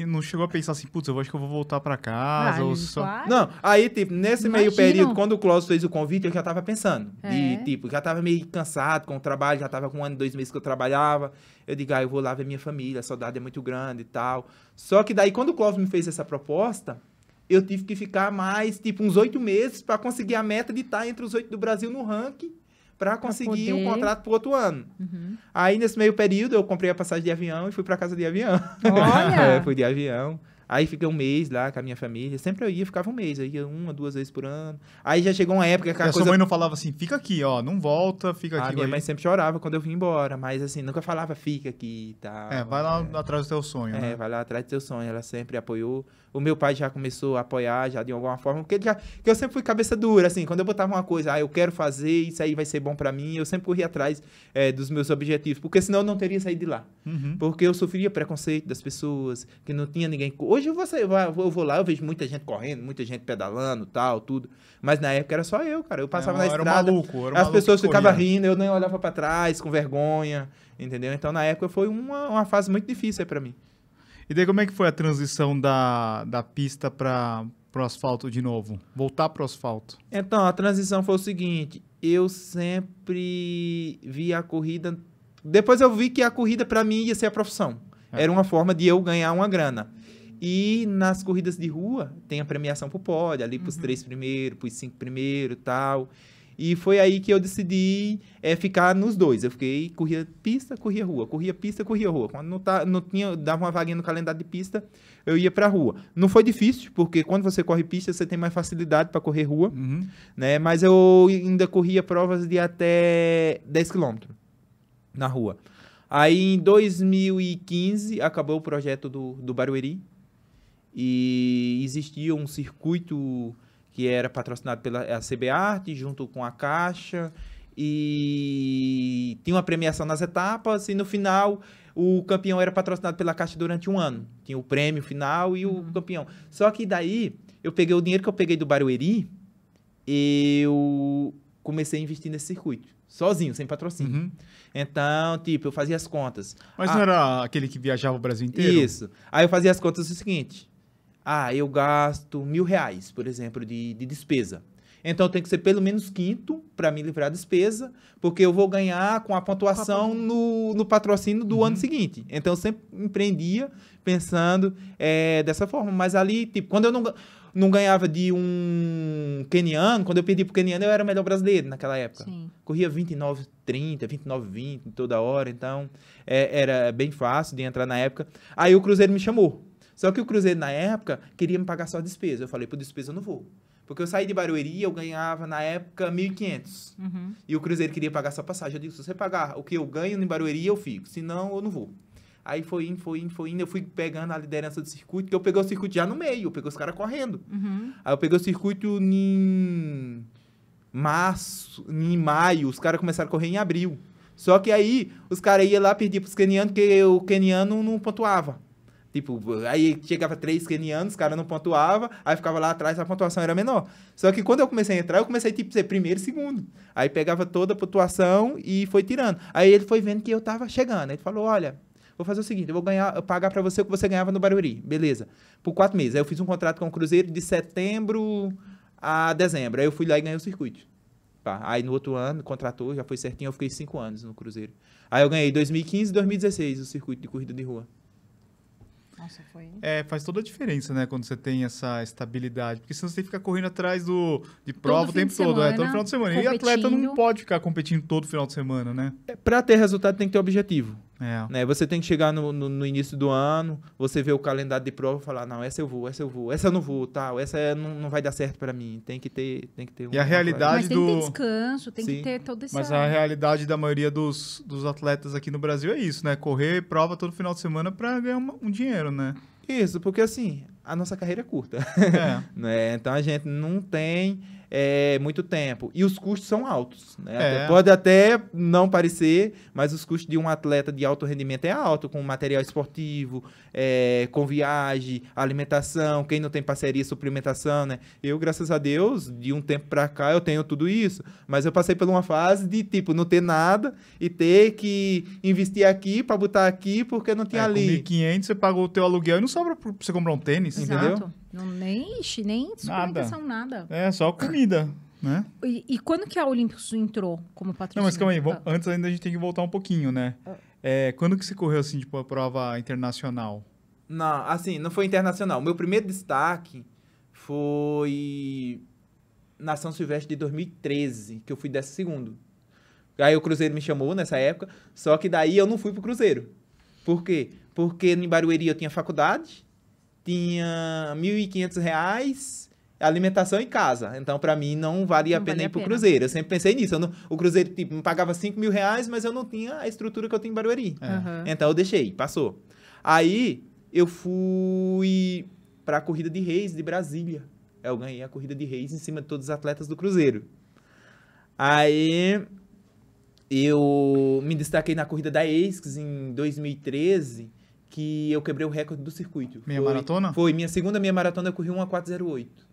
não chegou a pensar assim, putz, eu acho que eu vou voltar para casa. Ah, ou só... Não, aí, tipo, nesse Imagina. meio período, quando o Clóvis fez o convite, eu já tava pensando. É. E, tipo, já tava meio cansado com o trabalho, já tava com um ano, dois meses que eu trabalhava. Eu digo, ah, eu vou lá ver minha família, a saudade é muito grande e tal. Só que daí, quando o Clóvis me fez essa proposta, eu tive que ficar mais, tipo, uns oito meses para conseguir a meta de estar tá entre os oito do Brasil no ranking para conseguir poder... um contrato pro outro ano. Uhum. Aí, nesse meio período, eu comprei a passagem de avião e fui para casa de avião. Olha! é, fui de avião. Aí fiquei um mês lá com a minha família. Sempre eu ia, ficava um mês. Eu ia uma, duas vezes por ano. Aí já chegou uma época que a, a coisa... sua mãe não falava assim, fica aqui, ó, não volta, fica aqui. A minha aí. mãe sempre chorava quando eu vim embora. Mas assim, nunca falava, fica aqui e tal. É, vai lá é. atrás do teu sonho, É, né? vai lá atrás do teu sonho. Ela sempre apoiou. O meu pai já começou a apoiar, já de alguma forma, porque já, que eu sempre fui cabeça dura, assim, quando eu botava uma coisa, ah, eu quero fazer, isso aí vai ser bom para mim, eu sempre corri atrás é, dos meus objetivos, porque senão eu não teria saído de lá. Uhum. Porque eu sofria preconceito das pessoas, que não tinha ninguém. Hoje você vai, eu vou lá, eu vejo muita gente correndo, muita gente pedalando, tal, tudo. Mas na época era só eu, cara. Eu passava é, na era estrada, maluco, era as pessoas ficavam rindo, eu nem olhava para trás, com vergonha, entendeu? Então na época foi uma, uma fase muito difícil para mim. E daí como é que foi a transição da, da pista para o asfalto de novo? Voltar para o asfalto? Então, a transição foi o seguinte, eu sempre vi a corrida... Depois eu vi que a corrida para mim ia ser a profissão. É. Era uma forma de eu ganhar uma grana. E nas corridas de rua tem a premiação o pódio, ali pros uhum. três primeiros, os cinco primeiros e tal. E foi aí que eu decidi é, ficar nos dois. Eu fiquei, corria pista, corria rua, corria pista, corria rua. Quando não, tá, não tinha, dava uma vaguinha no calendário de pista, eu ia pra rua. Não foi difícil, porque quando você corre pista, você tem mais facilidade para correr rua, uhum. né? Mas eu ainda corria provas de até 10 quilômetros na rua. Aí, em 2015, acabou o projeto do, do Barueri e existia um circuito que era patrocinado pela é CB Arte, junto com a Caixa, e tinha uma premiação nas etapas, e no final o campeão era patrocinado pela Caixa durante um ano. Tinha o prêmio final e uhum. o campeão. Só que daí, eu peguei o dinheiro que eu peguei do Barueri, eu comecei a investir nesse circuito. Sozinho, sem patrocínio. Uhum. Então, tipo, eu fazia as contas. Mas ah, não era aquele que viajava o Brasil inteiro? Isso. Aí eu fazia as contas o seguinte: ah, eu gasto mil reais, por exemplo, de, de despesa. Então tem que ser pelo menos quinto para me livrar da despesa, porque eu vou ganhar com a pontuação no, no patrocínio do uhum. ano seguinte. Então eu sempre empreendia pensando é, dessa forma. Mas ali, tipo, quando eu não, não ganhava de um keniano, quando eu perdi pro keniano, eu era melhor brasileiro naquela época. Sim. Corria 29, 30, 29, 20 toda hora. Então é, era bem fácil de entrar na época. Aí o Cruzeiro me chamou só que o Cruzeiro, na época, queria me pagar só a despesa. Eu falei, por despesa eu não vou. Porque eu saí de Barueri, eu ganhava, na época, 1.500. Uhum. E o Cruzeiro queria pagar só passagem. Eu disse, se você pagar o que eu ganho em Barueri, eu fico. senão eu não vou. Aí foi indo, foi indo, foi indo. Eu fui pegando a liderança do circuito, porque eu peguei o circuito já no meio. Eu peguei os caras correndo. Uhum. Aí eu peguei o circuito em março, em maio. Os caras começaram a correr em abril. Só que aí, os caras iam lá pedir os kenianos, que o keniano não pontuava. Tipo, aí chegava três kenianos, os caras não pontuava, aí ficava lá atrás, a pontuação era menor. Só que quando eu comecei a entrar, eu comecei tipo ser primeiro, e segundo. Aí pegava toda a pontuação e foi tirando. Aí ele foi vendo que eu tava chegando. Ele falou: "Olha, vou fazer o seguinte, eu vou ganhar, eu pagar para você o que você ganhava no Barueri". Beleza. Por quatro meses. Aí eu fiz um contrato com o Cruzeiro de setembro a dezembro. Aí eu fui lá e ganhei o circuito. Pá. Aí no outro ano, contratou, já foi certinho, eu fiquei cinco anos no Cruzeiro. Aí eu ganhei 2015 e 2016 o circuito de corrida de rua. Nossa, foi. É, faz toda a diferença, né? Quando você tem essa estabilidade. Porque senão você fica correndo atrás do, de prova todo o é, tempo todo. Semana, é, todo final de semana. E atleta não pode ficar competindo todo final de semana, né? É, pra ter resultado tem que ter objetivo. É. Né? Você tem que chegar no, no, no, início do ano, você vê o calendário de prova e falar, não, essa eu vou, essa eu vou, essa eu não vou, tal, essa é, não, não vai dar certo para mim. Tem que ter, tem que ter um E a realidade do... tem que ter descanso, tem Sim. que ter todo esse... Mas a realidade da maioria dos, dos atletas aqui no Brasil é isso, né? Correr prova todo final de semana para ganhar um dinheiro, né? Isso, porque assim, a nossa carreira é curta. É. né? Então a gente não tem é, muito tempo. E os custos são altos. Né? É. Até, pode até não parecer, mas os custos de um atleta de alto rendimento é alto, com material esportivo, é, com viagem, alimentação, quem não tem parceria, suplementação, né? Eu, graças a Deus, de um tempo para cá, eu tenho tudo isso. Mas eu passei por uma fase de, tipo, não ter nada e ter que investir aqui para botar aqui porque não tinha é, ali. Com 1.500 você pagou o teu aluguel e não sobra para você comprar um tênis, Exato. entendeu? Não, nem, ixi, nem suplementação, nada. É, só comida, né? E, e quando que a Olympus entrou como patrocinadora Não, mas calma aí, antes ainda a gente tem que voltar um pouquinho, né? É, quando que você correu, assim, tipo, a prova internacional? Não, assim, não foi internacional. Meu primeiro destaque foi na São Silvestre de 2013, que eu fui décimo segundo. Aí o Cruzeiro me chamou nessa época, só que daí eu não fui pro Cruzeiro. Por quê? Porque em Barueri eu tinha faculdade, tinha R$ 1.500 alimentação em casa. Então, para mim, não valia não a pena ir pro Cruzeiro. Eu sempre pensei nisso. Não, o Cruzeiro, tipo, me pagava 5 mil reais, mas eu não tinha a estrutura que eu tenho em Barueri. É. Uhum. Então, eu deixei, passou. Aí, eu fui pra Corrida de Reis, de Brasília. Eu ganhei a Corrida de Reis em cima de todos os atletas do Cruzeiro. Aí, eu me destaquei na Corrida da ASICS em 2013 que eu quebrei o recorde do circuito. Meia foi, maratona? Foi, minha segunda meia maratona eu corri 408.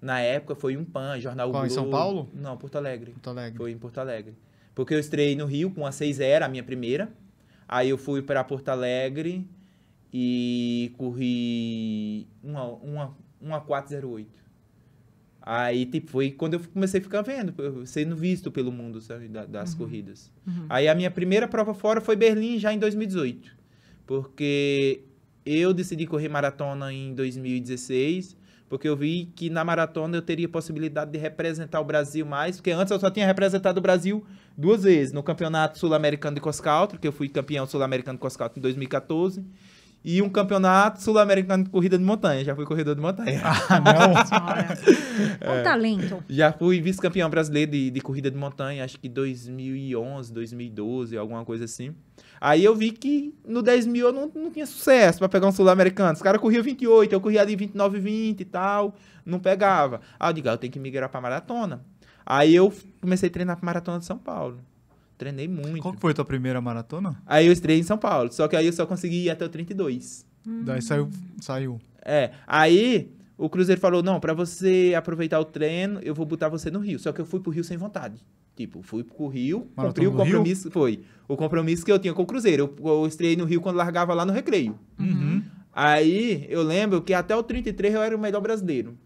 Na época foi um PAN, Jornal Qual, Globo. em São Paulo? Não, Porto Alegre. Porto Alegre. Foi em Porto Alegre. Porque eu estrei no Rio com a 6 era a minha primeira. Aí eu fui para Porto Alegre e corri 408. Aí, tipo, foi quando eu comecei a ficar vendo, sendo visto pelo mundo, sabe, das uhum. corridas. Uhum. Aí a minha primeira prova fora foi Berlim já em 2018 porque eu decidi correr maratona em 2016, porque eu vi que na maratona eu teria possibilidade de representar o Brasil mais, porque antes eu só tinha representado o Brasil duas vezes, no Campeonato Sul-Americano de Cross Country, que eu fui campeão sul-americano de Cross Country em 2014, e um campeonato sul-americano de corrida de montanha. Já fui corredor de montanha. Ah, não. é, um talento. Já fui vice-campeão brasileiro de, de corrida de montanha, acho que 2011, 2012, alguma coisa assim. Aí eu vi que no 10 mil eu não, não tinha sucesso para pegar um sul-americano. Os caras corriam 28, eu corria ali 29, 20 e tal. Não pegava. Aí eu digo, ah, eu tenho que migrar para maratona. Aí eu comecei a treinar para maratona de São Paulo treinei muito. Qual foi a tua primeira maratona? Aí eu estrei em São Paulo, só que aí eu só consegui ir até o 32. Hum. Daí saiu, saiu. É, aí o Cruzeiro falou, não, para você aproveitar o treino, eu vou botar você no Rio. Só que eu fui pro Rio sem vontade. Tipo, fui pro Rio, maratona cumpri o compromisso, Rio? foi, o compromisso que eu tinha com o Cruzeiro. Eu, eu estrei no Rio quando largava lá no recreio. Uhum. Aí eu lembro que até o 33 eu era o melhor brasileiro.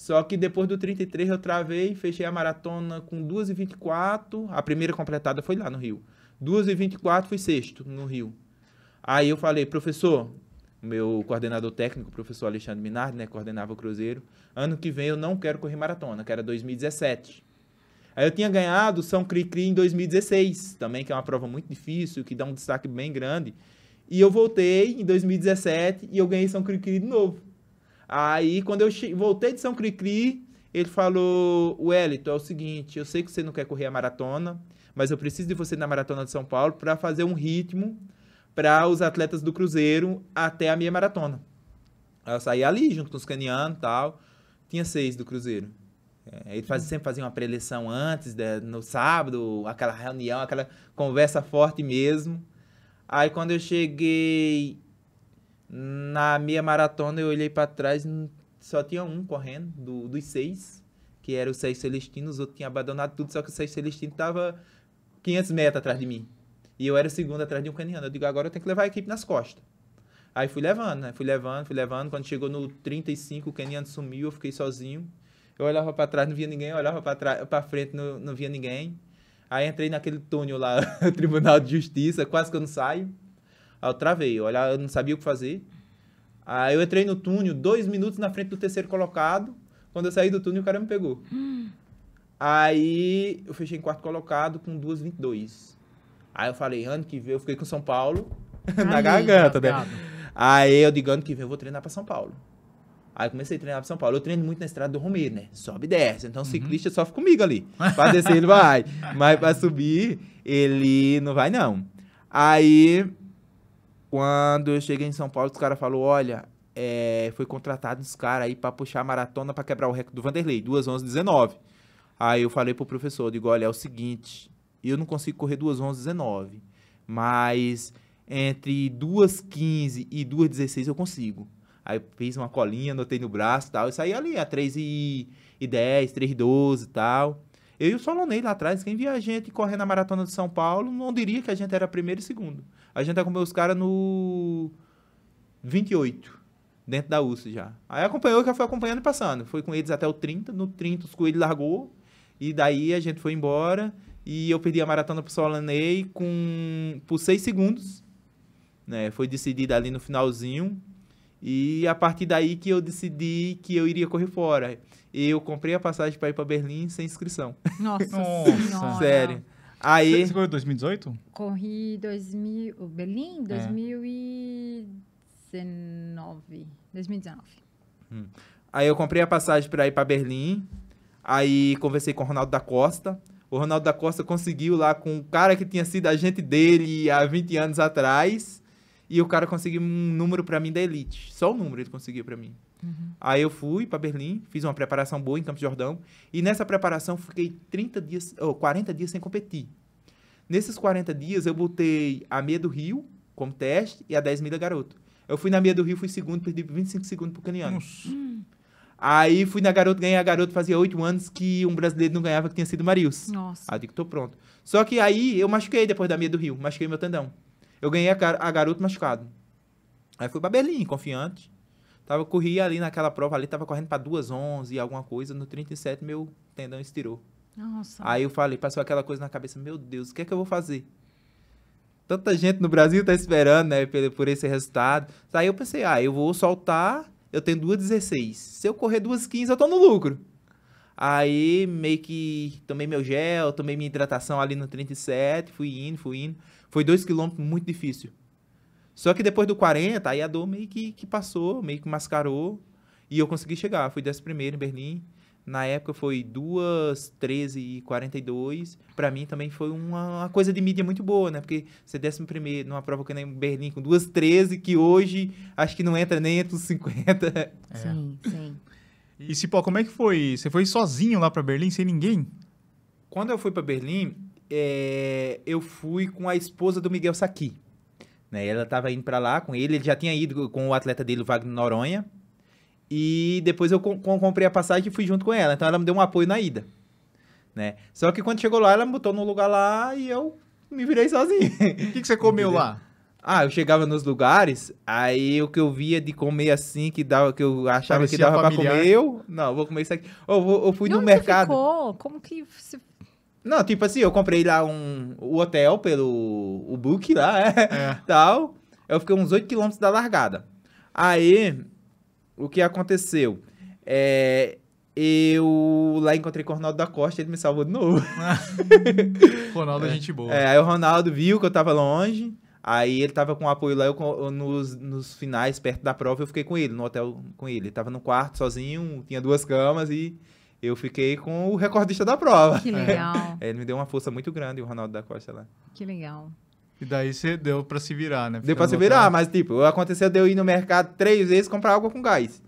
Só que depois do 33 eu travei, fechei a maratona com 2h24. A primeira completada foi lá no Rio. 2h24 fui sexto no Rio. Aí eu falei, professor, meu coordenador técnico, o professor Alexandre Minardi, né, coordenava o Cruzeiro, ano que vem eu não quero correr maratona, que era 2017. Aí eu tinha ganhado São Cri Cri em 2016, também, que é uma prova muito difícil, que dá um destaque bem grande. E eu voltei em 2017 e eu ganhei São Cri Cri de novo. Aí, quando eu voltei de São Cricri, ele falou: Wellington, é o seguinte, eu sei que você não quer correr a maratona, mas eu preciso de você na maratona de São Paulo para fazer um ritmo para os atletas do Cruzeiro até a minha maratona. Eu saí ali junto com os canianos e tal. Tinha seis do Cruzeiro. É, ele faz, sempre fazia uma preleção antes, de, né, no sábado, aquela reunião, aquela conversa forte mesmo. Aí quando eu cheguei na meia maratona eu olhei para trás, só tinha um correndo, do, dos seis, que era o Sérgio Celestino, os outros tinham abandonado tudo, só que o Sérgio Celestino tava 500 metros atrás de mim. E eu era o segundo atrás de um caniano. Eu digo, agora eu tenho que levar a equipe nas costas. Aí fui levando, né? Fui levando, fui levando. Quando chegou no 35, o caniano sumiu, eu fiquei sozinho. Eu olhava para trás, não via ninguém. Eu olhava para frente, não, não via ninguém. Aí entrei naquele túnel lá, Tribunal de Justiça, quase que eu não saio. Aí eu travei, olha, eu não sabia o que fazer. Aí eu entrei no túnel, dois minutos na frente do terceiro colocado. Quando eu saí do túnel, o cara me pegou. Aí eu fechei em quarto colocado com 2,22. Aí eu falei, ano que vem eu fiquei com São Paulo na garganta, né? Aí eu digo, ano que vem eu vou treinar para São Paulo. Aí comecei a treinar para São Paulo. Eu treino muito na estrada do Romeiro, né? Sobe e desce. Então o uhum. ciclista sofre comigo ali. Para descer ele vai. Mas para subir, ele não vai não. Aí quando eu cheguei em São Paulo, os caras falaram: olha, é, foi contratado os caras aí pra puxar a maratona pra quebrar o recorde do Vanderlei, 2 11 19 Aí eu falei pro professor, digo, olha, é o seguinte, eu não consigo correr 2 11 19 mas entre 2 2,15 e 2 2,16 eu consigo. Aí fiz uma colinha, anotei no braço e tal. E saí ali a 3 e, e 10, 3 e 12 e tal. Eu e o Solonei lá atrás, quem via a gente correndo a maratona de São Paulo, não diria que a gente era primeiro e segundo. A gente acompanhou os caras no 28, dentro da USP já. Aí acompanhou que eu fui acompanhando e passando. Foi com eles até o 30, no 30 os coelhos largou, e daí a gente foi embora, e eu perdi a maratona pro Solanei com, por 6 segundos, né? Foi decidida ali no finalzinho, e a partir daí que eu decidi que eu iria correr fora. Eu comprei a passagem para ir para Berlim sem inscrição. Nossa, Nossa. Sério. Aí. Você correu 2018? Corri 2000. Berlim? 2019. É. 2019. Hum. Aí eu comprei a passagem para ir para Berlim. Aí conversei com o Ronaldo da Costa. O Ronaldo da Costa conseguiu lá com o cara que tinha sido agente dele há 20 anos atrás e o cara conseguiu um número para mim da elite. Só o um número ele conseguiu para mim. Uhum. Aí eu fui para Berlim, fiz uma preparação boa em Campos de Jordão. E nessa preparação fiquei 30 dias, ou oh, 40 dias sem competir. Nesses 40 dias eu botei a meia do Rio como teste e a 10 mil da Garoto. Eu fui na meia do Rio, fui segundo, perdi 25 segundos pro Caniano. Hum. Aí fui na Garoto, ganhei a Garoto, fazia 8 anos que um brasileiro não ganhava, que tinha sido Marius. Nossa. Aí eu digo, tô pronto. Só que aí eu machuquei depois da meia do Rio, machuquei meu tendão. Eu ganhei a, gar a garoto machucado. Aí fui para Berlim, confiante. Tava, corri ali naquela prova ali, tava correndo para 2,11 e alguma coisa. No 37, meu tendão estirou. Nossa. Aí eu falei, passou aquela coisa na cabeça, meu Deus, o que é que eu vou fazer? Tanta gente no Brasil tá esperando, né, por, por esse resultado. Aí eu pensei, ah, eu vou soltar, eu tenho 2,16. Se eu correr 2,15, eu tô no lucro. Aí meio que tomei meu gel, tomei minha hidratação ali no 37, fui indo, fui indo. Foi dois quilômetros muito difícil. Só que depois do 40, aí a dor meio que, que passou, meio que mascarou. E eu consegui chegar. Fui 11 primeiro em Berlim. Na época foi 2, 13 e 42. Para mim também foi uma, uma, coisa de mídia muito boa, né? Porque você ser 11 numa prova que nem Berlim com 2, 13, que hoje acho que não entra nem entre os 50. É. Sim, sim. E Cipó, como é que foi? Você foi sozinho lá para Berlim, sem ninguém? Quando eu fui para Berlim, é, eu fui com a esposa do Miguel Saqui. Né? Ela estava indo para lá com ele, ele já tinha ido com o atleta dele, o Wagner Noronha. E depois eu comprei a passagem e fui junto com ela. Então ela me deu um apoio na ida. Né? Só que quando chegou lá, ela me botou num lugar lá e eu me virei sozinho. O que, que você comeu lá? Ah, eu chegava nos lugares, aí o que eu via de comer assim, que dava, que eu achava Parecia que dava familiar. pra comer, eu. Não, vou comer isso aqui. Eu, eu fui e no mercado. Ficou? Como que. Você não, tipo assim, eu comprei lá um, o hotel pelo o book lá, é, é. tal. Eu fiquei uns 8 quilômetros da largada. Aí, o que aconteceu? É, eu lá encontrei com o Ronaldo da Costa, ele me salvou de novo. Ronaldo é, é gente boa. É, aí o Ronaldo viu que eu tava longe, aí ele tava com apoio lá, eu, eu nos, nos finais, perto da prova, eu fiquei com ele, no hotel com ele. Ele tava no quarto sozinho, tinha duas camas e eu fiquei com o recordista da prova. Que legal. É, ele me deu uma força muito grande, o Ronaldo da Costa lá. Que legal. E daí você deu pra se virar, né? deu pra se virar, mas tipo, aconteceu de eu ir no mercado três vezes comprar água com gás.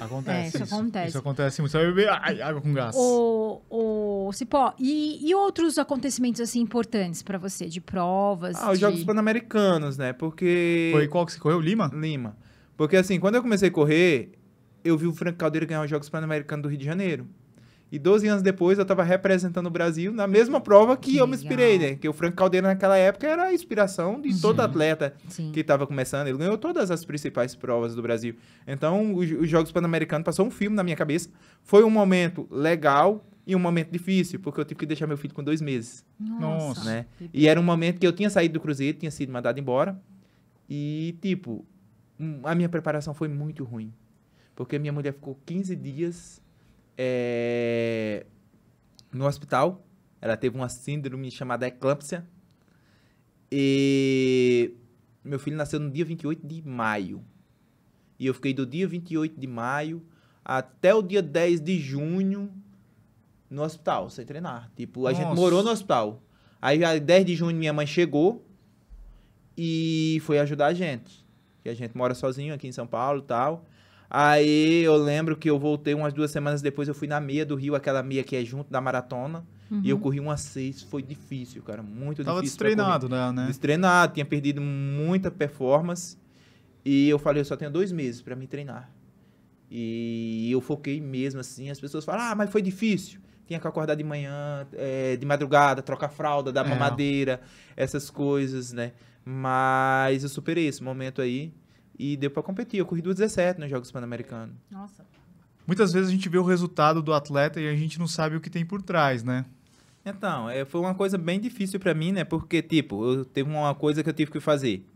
Acontece. É, isso, isso, acontece. Isso acontece muito. Você vai beber ai, água com gás. O, o Cipó, e, e outros acontecimentos assim importantes para você, de provas? Ah, de... os Jogos Pan-Americanos, né? Porque. Foi qual que você correu? Lima? Lima. Porque assim, quando eu comecei a correr, eu vi o Frank Caldeira ganhar os Jogos Pan-Americanos do Rio de Janeiro. E 12 anos depois eu estava representando o Brasil na mesma prova que, que eu me inspirei, legal. né? Que o Frank Caldeira naquela época era a inspiração de Sim. todo atleta Sim. que estava começando. Ele ganhou todas as principais provas do Brasil. Então, os, os Jogos Pan-Americanos passou um filme na minha cabeça. Foi um momento legal e um momento difícil, porque eu tive que deixar meu filho com dois meses. Nossa. Né? E era um momento que eu tinha saído do Cruzeiro, tinha sido mandado embora. E, tipo, a minha preparação foi muito ruim. Porque minha mulher ficou 15 dias é, no hospital. Ela teve uma síndrome chamada eclâmpsia. E meu filho nasceu no dia 28 de maio. E eu fiquei do dia 28 de maio até o dia 10 de junho no hospital, sem treinar. Tipo, a Nossa. gente morou no hospital. Aí, 10 de junho, minha mãe chegou e foi ajudar a gente. Que a gente mora sozinho aqui em São Paulo e tal. Aí eu lembro que eu voltei umas duas semanas depois, eu fui na meia do Rio, aquela meia que é junto da maratona. Uhum. E eu uhum. corri uma seis, foi difícil, cara, muito Tava difícil. Tava destreinado, né, né? Destreinado, tinha perdido muita performance. E eu falei, eu só tenho dois meses para me treinar. E eu foquei mesmo, assim, as pessoas falam, ah, mas foi difícil. Tinha que acordar de manhã, é, de madrugada, trocar fralda, dar é. mamadeira, essas coisas, né? Mas eu superei esse momento aí. E deu para competir. Eu corri 2,17 nos Jogos Pan-Americanos. Nossa. Muitas vezes a gente vê o resultado do atleta e a gente não sabe o que tem por trás, né? Então, é, foi uma coisa bem difícil para mim, né? Porque, tipo, eu teve uma coisa que eu tive que fazer.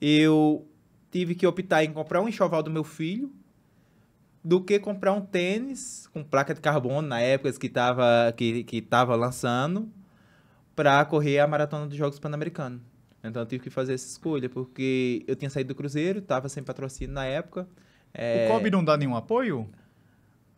Eu tive que optar em comprar um enxoval do meu filho do que comprar um tênis com placa de carbono na época que estava que, que tava lançando para correr a maratona dos Jogos Pan-Americanos. Então eu tive que fazer essa escolha, porque eu tinha saído do Cruzeiro, estava sem patrocínio na época. É... O COB não dá nenhum apoio?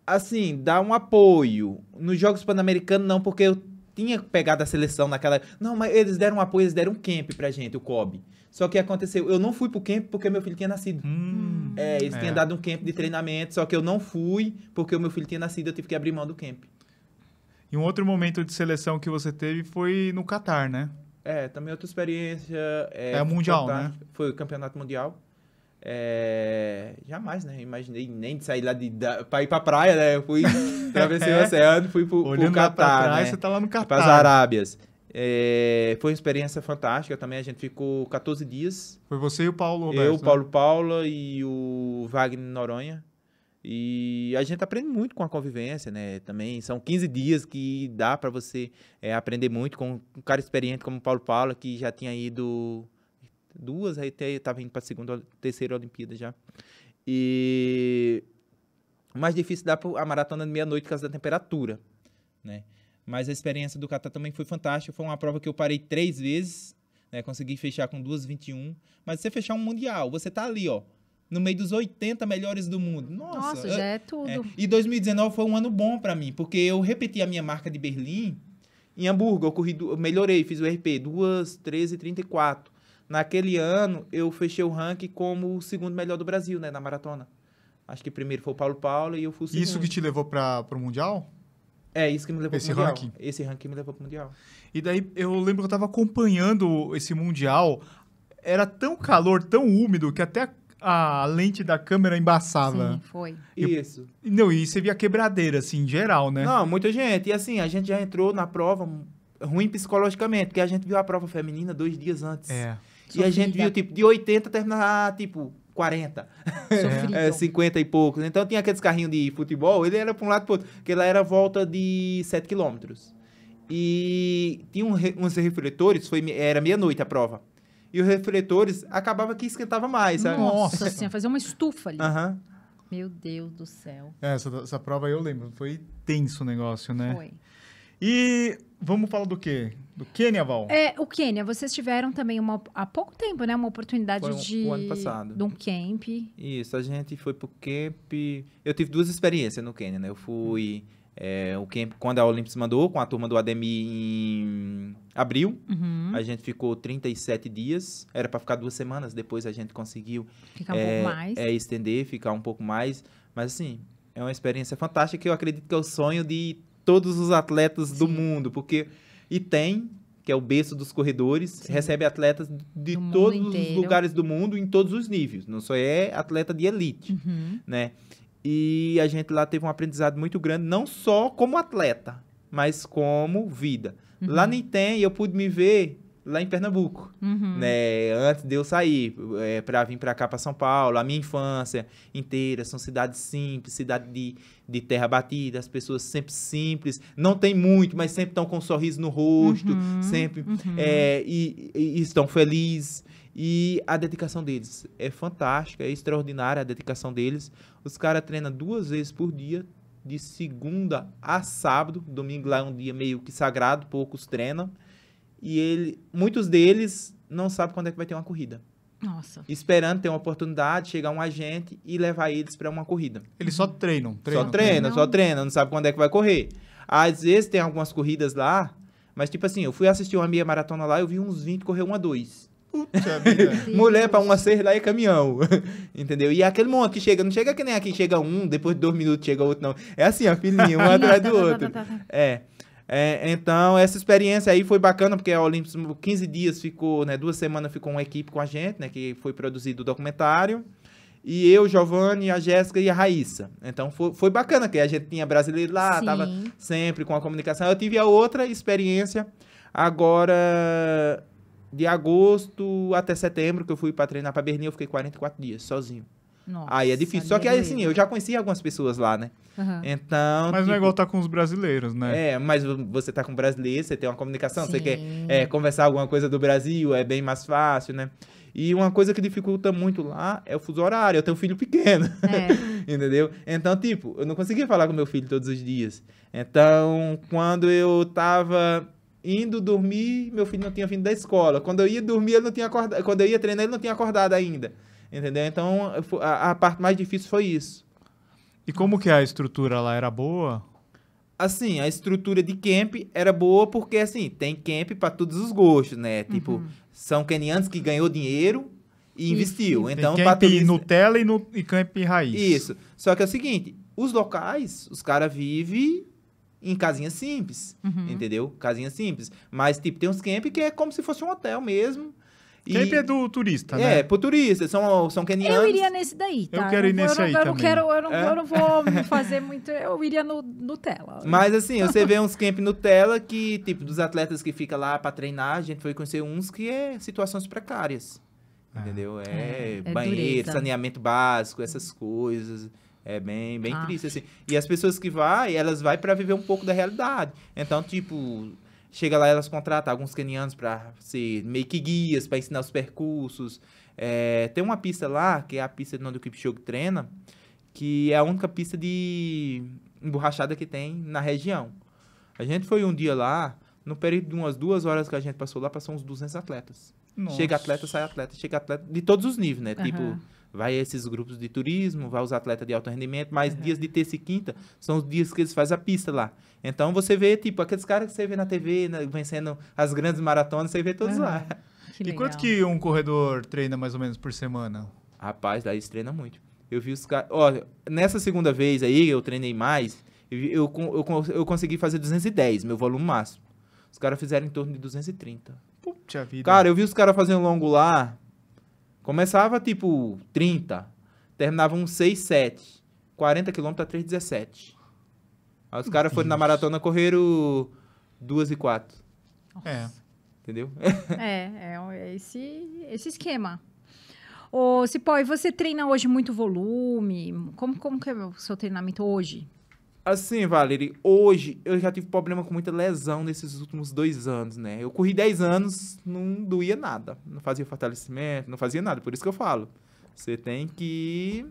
Assim, dá um apoio. Nos Jogos Pan-Americanos não, porque eu tinha pegado a seleção naquela. Não, mas eles deram um apoio, eles deram um camp pra gente, o COB. Só que aconteceu, eu não fui pro camp porque meu filho tinha nascido. Hum, é, eles é. tinham dado um camp de treinamento, só que eu não fui porque o meu filho tinha nascido, eu tive que abrir mão do camp. E um outro momento de seleção que você teve foi no Catar, né? É, também outra experiência. É, é mundial, né? Foi o campeonato mundial. É, jamais, né? Imaginei nem de sair lá de, da, pra ir pra praia, né? Eu fui, atravessei é. o oceano, fui pro, Olhando pro Catar. Pra praia, né? Você tá lá no Catar. Pras Arábias. É, foi uma experiência fantástica também. A gente ficou 14 dias. Foi você e o Paulo Roberto, Eu, né? Paulo Paula e o Wagner Noronha. E a gente aprende muito com a convivência, né? Também são 15 dias que dá para você é, aprender muito com um cara experiente como Paulo Paula, que já tinha ido duas, aí estava indo para a segunda, terceira Olimpíada já. E mais difícil dá a maratona de meia-noite por causa da temperatura, né? Mas a experiência do Catar também foi fantástica. Foi uma prova que eu parei três vezes, né? Consegui fechar com 2,21. Mas você fechar um mundial, você tá ali, ó no meio dos 80 melhores do mundo. Nossa, Nossa já é tudo. É. E 2019 foi um ano bom para mim, porque eu repeti a minha marca de Berlim. Em Hamburgo, eu, corri, eu melhorei, fiz o RP 2, 13 e 34. Naquele ano, eu fechei o ranking como o segundo melhor do Brasil, né, na maratona. Acho que primeiro foi o Paulo Paulo e eu fui o segundo. Isso que te levou para o Mundial? É, isso que me levou esse pro Mundial. Ranking. Esse ranking me levou pro Mundial. E daí, eu lembro que eu tava acompanhando esse Mundial. Era tão calor, tão úmido, que até a a lente da câmera embaçava. Sim, foi. E, Isso. Não, e você via quebradeira, assim, em geral, né? Não, muita gente. E assim, a gente já entrou na prova ruim psicologicamente, porque a gente viu a prova feminina dois dias antes. É. E Sofrida. a gente viu, tipo, de 80 terminar, tipo, 40. é, 50 e poucos. Então tinha aqueles carrinhos de futebol, ele era para um lado e pro outro, porque lá era volta de 7 quilômetros. E tinha um, uns refletores, foi, era meia-noite a prova e os refletores acabava que esquentava mais, sabe? Nossa, Assim, fazer uma estufa ali. Uhum. Meu Deus do céu. É, essa, essa prova eu lembro, foi tenso o negócio, né? Foi. E vamos falar do quê? Do Quênia, Val? É, o Quênia, vocês tiveram também uma, há pouco tempo, né? Uma oportunidade foi um, de. O ano passado. De um camp. Isso, a gente foi pro camp. Eu tive duas experiências no Quênia, né? Eu fui. Hum é, o camp, quando a Olympus mandou, com a turma do Ademir em abril, uhum. a gente ficou 37 dias. Era para ficar duas semanas, depois a gente conseguiu ficar um é, pouco mais. É, estender, ficar um pouco mais. Mas assim, é uma experiência fantástica que eu acredito que é o sonho de todos os atletas Sim. do mundo, porque e tem que é o berço dos corredores, Sim. recebe atletas de do todos os lugares do mundo, em todos os níveis. Não só é atleta de elite, uhum. né? E a gente lá teve um aprendizado muito grande, não só como atleta, mas como vida. Uhum. Lá nem tem eu pude me ver lá em Pernambuco, uhum. né? Antes de eu sair é, eh, para vir para cá para São Paulo, a minha infância inteira são cidades simples, cidade de, de terra batida, as pessoas sempre simples, não tem muito, mas sempre estão com um sorriso no rosto, uhum. sempre uhum. É, e, e, estão felizes. E a dedicação deles é fantástica, é extraordinária a dedicação deles. Os caras treinam duas vezes por dia, de segunda a sábado. Domingo lá é um dia meio que sagrado, poucos treinam. E ele, muitos deles não sabem quando é que vai ter uma corrida. Nossa. Esperando ter uma oportunidade, chegar um agente e levar eles para uma corrida. Eles só treinam, treinam. Só treinam, só treinam, não sabe quando é que vai correr. Às vezes tem algumas corridas lá, mas tipo assim, eu fui assistir uma meia maratona lá, eu vi uns 20 correr uma dois. Puta Mulher pra uma seis lá e é caminhão. Entendeu? E aquele monte que chega, não chega que nem aqui, chega um, depois de dois minutos chega outro, não. É assim, a filhinha, um atrás do tá, tá, tá, outro. É. É, então, essa experiência aí foi bacana, porque a Olympus 15 dias ficou, né? Duas semanas ficou uma equipe com a gente, né? Que foi produzido o documentário. E eu, Giovanni, a Jéssica e a Raíssa. Então, foi, foi bacana, que a gente tinha brasileiro lá, Sim. tava sempre com a comunicação. Eu tive a outra experiência agora de agosto até setembro, que eu fui para treinar para Berlim, eu fiquei 44 dias sozinho. Nossa, aí é difícil. Só que aí, assim, eu já conhecia algumas pessoas lá, né? Uhum. Então. Mas tipo, não é tipo igual estar tá com os brasileiros, né? É, mas você tá com brasileiros, você tem uma comunicação, Sim. você quer é, conversar alguma coisa do Brasil, é bem mais fácil, né? E uma coisa que dificulta muito lá é o fuso horário. Eu tenho um filho pequeno, é. entendeu? Então, tipo, eu não conseguia falar com meu filho todos os dias. Então, quando eu tava indo dormir, meu filho não tinha vindo da escola. Quando eu ia dormir, ele não tinha acordado. Quando eu ia treinar, ele não tinha acordado ainda. Entendeu? Então, a, a parte mais difícil foi isso. E como que a estrutura lá era boa? Assim, a estrutura de camp era boa porque, assim, tem camp para todos os gostos, né? Uhum. Tipo, são kenianos que ganhou dinheiro e investiu. Isso. Então, tem camp tudo... Nutella e, no... e camp raiz. Isso. Só que é o seguinte, os locais, os caras vivem em casinha simples, uhum. entendeu? Casinha simples. Mas, tipo, tem uns camp que é como se fosse um hotel mesmo. E... Camp é do turista, é, né? É, pro turista. São, são kenianos. Eu iria nesse daí, tá? Eu quero ir nesse eu, aí eu também. Não quero, eu, não, é? eu não é? vou fazer muito... Eu iria no Nutella. Mas, assim, você vê uns camp Nutella que, tipo, dos atletas que fica lá pra treinar, a gente foi conhecer uns que é situações precárias, ah. entendeu? É, é, é banheiro, saneamento básico, essas coisas... É bem, bem ah. triste, assim. E as pessoas que vai, elas vai para viver um pouco da realidade. Então, tipo, chega lá, elas contratam alguns kenianos para ser meio que guias, para ensinar os percursos. É, tem uma pista lá, que é a pista onde o Kipchoge treina, que é a única pista de emborrachada que tem na região. A gente foi um dia lá, no período de umas duas horas que a gente passou lá, passou uns 200 atletas. Nossa. Chega atleta, sai atleta, chega atleta, de todos os níveis, né? Uhum. Tipo Vai esses grupos de turismo, vai os atletas de alto rendimento, mas uhum. dias de terça e quinta são os dias que eles fazem a pista lá. Então você vê, tipo, aqueles caras que você vê na TV, né, vencendo as grandes maratonas, você vê todos uhum. lá. e quanto que um corredor treina mais ou menos por semana? Rapaz, daí eles treinam muito. Eu vi os caras. Olha, nessa segunda vez aí, eu treinei mais, eu, eu, eu, eu consegui fazer 210, meu volume máximo. Os caras fizeram em torno de 230. Puta vida. Cara, eu vi os caras fazendo longo lá. Começava tipo 30, terminava uns 6, 7. 40 quilômetros a 3,17. Aí os caras foram na maratona, correram 2 e 4. É. Entendeu? é, é, é esse, esse esquema. Ô, Cipó, e você treina hoje muito volume? Como, como que é o seu treinamento hoje? Assim, Valerie, hoje eu já tive problema com muita lesão nesses últimos dois anos, né? Eu corri 10 anos, não doía nada. Não fazia fortalecimento, não fazia nada. Por isso que eu falo. Você tem que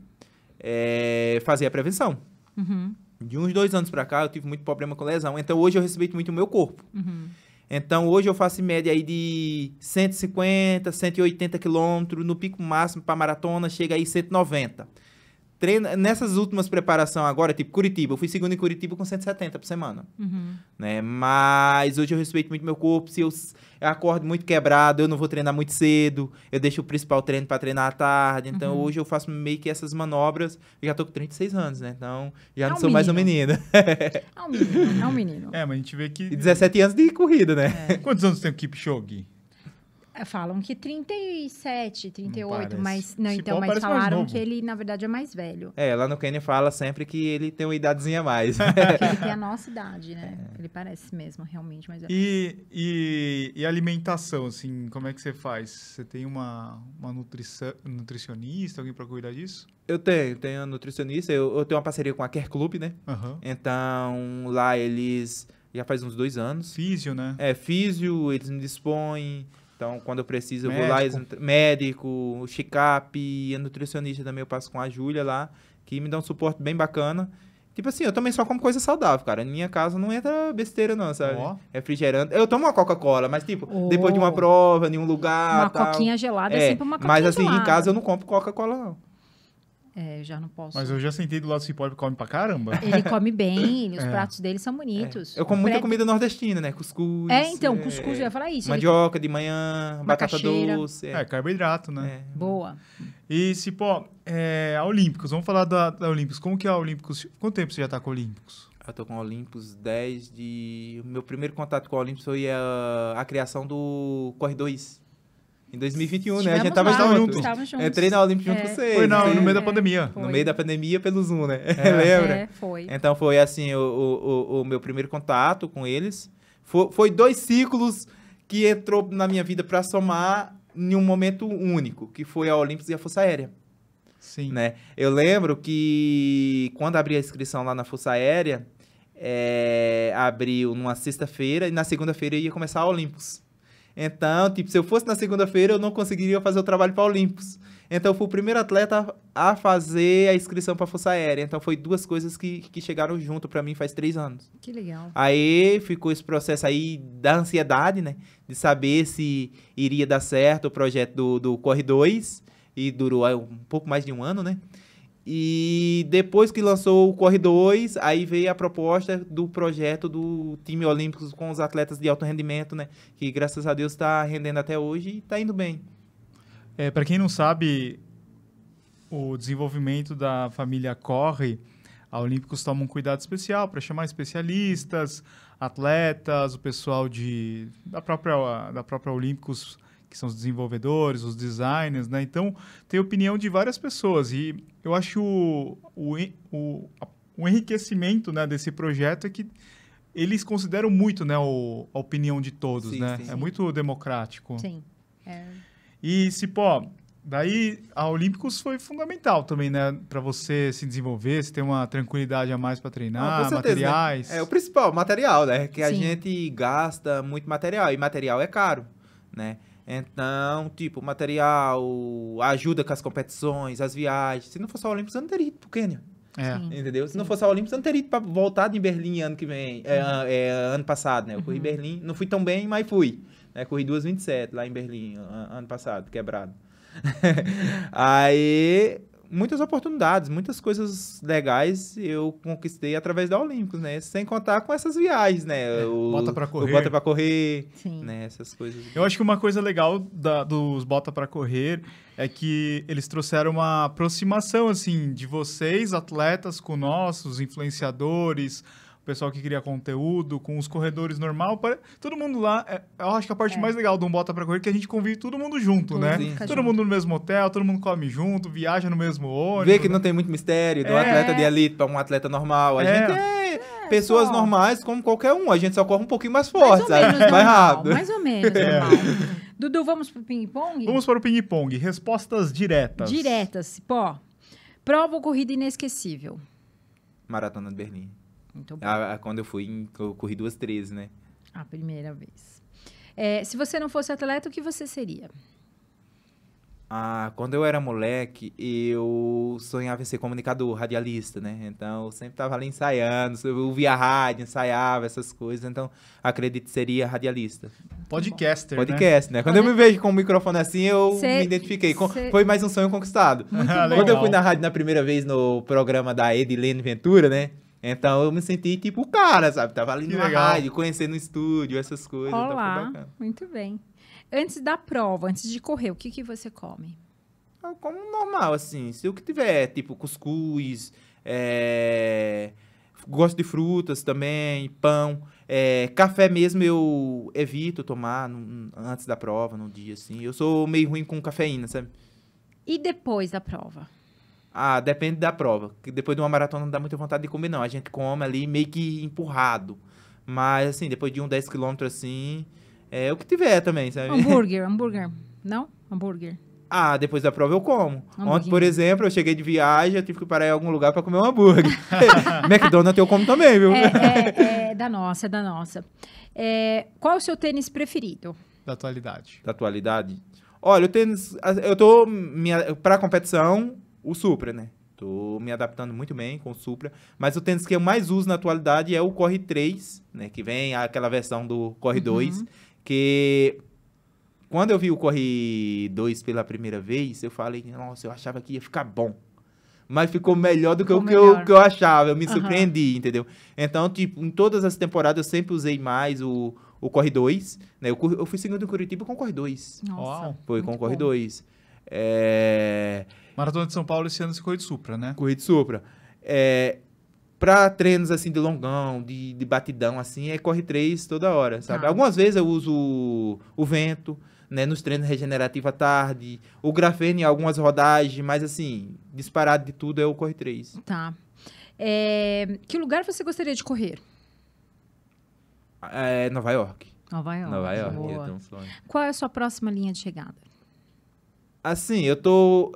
é, fazer a prevenção. Uhum. De uns dois anos pra cá, eu tive muito problema com lesão. Então, hoje eu respeito muito o meu corpo. Uhum. Então, hoje eu faço em média aí de 150, 180 quilômetros. No pico máximo para maratona, chega aí 190 treina nessas últimas preparação agora, tipo Curitiba, eu fui segundo em Curitiba com 170 por semana, uhum. né? Mas hoje eu respeito muito meu corpo, se eu, eu, acordo muito quebrado, eu não vou treinar muito cedo, eu deixo o principal treino para treinar à tarde, então uhum. hoje eu faço meio que essas manobras, eu já tô com 36 anos, né? Então, já é não sou menino. mais um menino. é um menino, é um menino. É, mas a gente vê que... 17 anos de corrida, né? É. Quantos anos tem o Kipchoge? Falam que 37, 38, não mas. Não, então, mas falaram que ele, na verdade, é mais velho. É, lá no Kenny fala sempre que ele tem uma idadezinha a mais. É, que ele tem a nossa idade, né? É. Ele parece mesmo, realmente, mas é. e, e, e, alimentação, assim, como é que você faz? Você tem uma, uma nutrição, nutricionista, alguém para cuidar disso? Eu tenho, tenho nutricionista, eu, eu, tenho uma parceria com a Care Club, né? Uhum. Então, lá eles já faz uns dois anos. Físio, né? É, físio, eles me dispõem. Então, quando eu preciso, eu vou lá, médico, check-up, nutricionista também eu passo com a Júlia lá, que me dá um suporte bem bacana. Tipo assim, eu também só como coisa saudável, cara. Na minha casa não entra besteira, não, sabe? Oh. Refrigerante. Eu tomo uma Coca-Cola, mas, tipo, oh. depois de uma prova, em um lugar. Uma tal. coquinha gelada é, é sempre uma coquinha Mas assim, gelada. em casa eu não compro Coca-Cola, não. É, já não posso. Mas eu já sentei do lado do cipó, ele come pra caramba. Ele come bem, os é. pratos dele são bonitos. É. Eu como o muita comida nordestina, né? Cuscuz. É, então, é, cuscuz, eu ia falar isso. Mandioca de manhã, batata doce. É. é, carboidrato, né? É. Boa. E cipó, a Olímpicos, vamos falar da, da Olímpicos. Como que a Olímpicos... Quanto tempo você já tá com a Olímpicos? Eu tô com a Olímpicos desde. de... Meu primeiro contato com a Olímpicos foi a, a criação do Corre 2. Em 2021, né? A gente tava lá, junto. Entrei é, é. na Olimpíada é. junto com você. Foi não, no meio da pandemia. É, foi. No meio da pandemia pelo Zoom, né? Lembra? foi. Então foi assim, o, o, o, meu primeiro contato com eles. Foi, foi dois ciclos que entrou na minha vida para somar em um momento único, que foi a Olimpíada e a Força Aérea. Sim. Né? Eu lembro que quando abri a inscrição lá na Força Aérea, é, abriu numa sexta-feira e na segunda-feira ia começar a Olympus então, tipo, se eu fosse na segunda-feira, eu não conseguiria fazer o trabalho para Olympus. Então, eu fui o primeiro atleta a fazer a inscrição para a Força Aérea. Então, foi duas coisas que, que chegaram junto para mim faz três anos. Que legal. Aí ficou esse processo aí da ansiedade, né? De saber se iria dar certo o projeto do, do Corre 2. E durou é, um pouco mais de um ano, né? E depois que lançou o Corre 2, aí veio a proposta do projeto do time olímpico com os atletas de alto rendimento, né? Que graças a Deus está rendendo até hoje e está indo bem. É, Para quem não sabe, o desenvolvimento da família Corre, a Olímpicos toma um cuidado especial para chamar especialistas, atletas, o pessoal de, da, própria, da própria Olímpicos que são os desenvolvedores, os designers, né? Então, tem opinião de várias pessoas e eu acho o, o, o, o enriquecimento né, desse projeto é que eles consideram muito né, o, a opinião de todos, sim, né? Sim, é muito democrático. Sim. É. E, Cipó, daí a Olímpicos foi fundamental também, né? Para você se desenvolver, se ter uma tranquilidade a mais para treinar, ah, certeza, né? materiais. Né? É o principal, material, né? Que a gente gasta muito material e material é caro, né? Então, tipo, material, ajuda com as competições, as viagens. Se não fosse a Olímpicos, eu não teria ido pro Quênia. É. Entendeu? Se Sim. não fosse a Olímpicos, eu não teria ido pra voltar de Berlim ano que vem. É, é, ano passado, né? Eu corri uhum. Berlim, não fui tão bem, mas fui. Né? Corri 2,27 lá em Berlim, ano passado, quebrado. Aí muitas oportunidades, muitas coisas legais eu conquistei através da Olímpicos, né? Sem contar com essas viagens, né? É, o, bota pra correr. bota pra correr, Sim. né? Essas coisas. Eu acho que uma coisa legal da, dos Bota pra Correr é que eles trouxeram uma aproximação, assim, de vocês, atletas, com nossos influenciadores, pessoal que cria conteúdo, com os corredores normal. Para... Todo mundo lá, é, eu acho que a parte é. mais legal do Um Bota para Correr é que a gente convive todo mundo junto, né? Todo junto. mundo no mesmo hotel, todo mundo come junto, viaja no mesmo ônibus. Vê que não né? tem muito mistério do é. atleta de elite para um atleta normal. A é. gente é, é pessoas só. normais como qualquer um. A gente só corre um pouquinho mais forte, mais sabe? mais rápido. Mais ou menos, é. Dudu, vamos pro ping-pong? Vamos para o ping-pong. Respostas diretas. Diretas, pô Prova ou corrida inesquecível? Maratona de Berlim. Muito bom. A, a, quando eu fui, eu corri duas três, né? A primeira vez. É, se você não fosse atleta, o que você seria? Ah, quando eu era moleque, eu sonhava em ser comunicador, radialista, né? Então, eu sempre tava ali ensaiando, eu via rádio, ensaiava essas coisas. Então, acredito que seria radialista. Podcaster, né? Podcast, né? né? Quando eu é me vejo com o microfone assim, eu cê, me identifiquei. Cê... Foi mais um sonho conquistado. Ah, quando eu fui na rádio na primeira vez no programa da Edilene Ventura, né? Então eu me senti tipo o cara, sabe? Tava ali que legal. rádio, conhecendo o estúdio, essas coisas. Então Olá, então muito bem. Antes da prova, antes de correr, o que, que você come? Eu como normal, assim. Se o que tiver, tipo cuscuz, é... gosto de frutas também, pão. É, café mesmo eu evito tomar no, antes da prova, no dia, assim. Eu sou meio ruim com cafeína, sabe? E depois da prova? Ah, depende da prova. Que depois de uma maratona não dá muita vontade de comer, não. A gente come ali meio que empurrado. Mas, assim, depois de um 10 km assim, é o que tiver também, sabe? Hambúrguer, hambúrguer. Não? Hambúrguer. Ah, depois da prova eu como. Ontem, por exemplo, eu cheguei de viagem, eu tive que parar em algum lugar para comer um hambúrguer. McDonald's eu como também, viu? É, é, é da nossa, é da nossa. É, qual o seu tênis preferido? Da atualidade. Da atualidade? Olha, o tênis, eu tô, para competição, o Supra, né? Tô me adaptando muito bem com o Supra. Mas o tênis que eu mais uso na atualidade é o Corre 3, né? Que vem aquela versão do Corre uhum. 2. Que quando eu vi o Corre 2 pela primeira vez, eu falei, nossa, eu achava que ia ficar bom. Mas ficou melhor do que ficou o que eu, que eu achava. Eu me uhum. surpreendi, entendeu? Então, tipo, em todas as temporadas eu sempre usei mais o, o Corre 2. Né? Eu, eu fui segundo em Curitiba com o Corre 2. Nossa. Foi com o Corre 2. É. Maratona de São Paulo esse ano você é corre de Supra, né? Corre de Supra. É, para treinos assim de longão, de, de batidão, assim, é corre três toda hora, sabe? Ah. Algumas vezes eu uso o, o vento, né? Nos treinos regenerativos à tarde, o grafene em algumas rodagens, mas assim, disparado de tudo é o corre três. Tá. É, que lugar você gostaria de correr? É Nova York. Nova York. Nova York, Boa. um sonho. Qual é a sua próxima linha de chegada? Assim, eu tô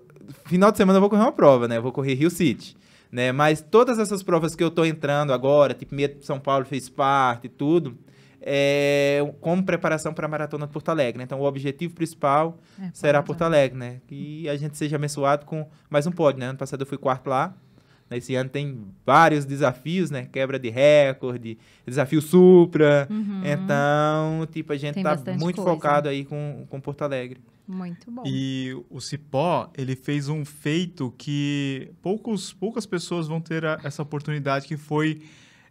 final de semana eu vou correr uma prova, né? Eu vou correr Rio City. Né? Mas todas essas provas que eu tô entrando agora, tipo de São Paulo fez parte e tudo, é como preparação para a maratona de Porto Alegre. Né? Então o objetivo principal é, será Porto Alegre, né? Que a gente seja abençoado com mais um pódio, né? Ano passado eu fui quarto lá. Né? Esse ano tem vários desafios, né? Quebra de recorde, desafio supra. Uhum. Então, tipo, a gente tem tá muito coisa. focado aí com, com Porto Alegre. Muito bom. E o Cipó, ele fez um feito que poucos, poucas pessoas vão ter a, essa oportunidade, que foi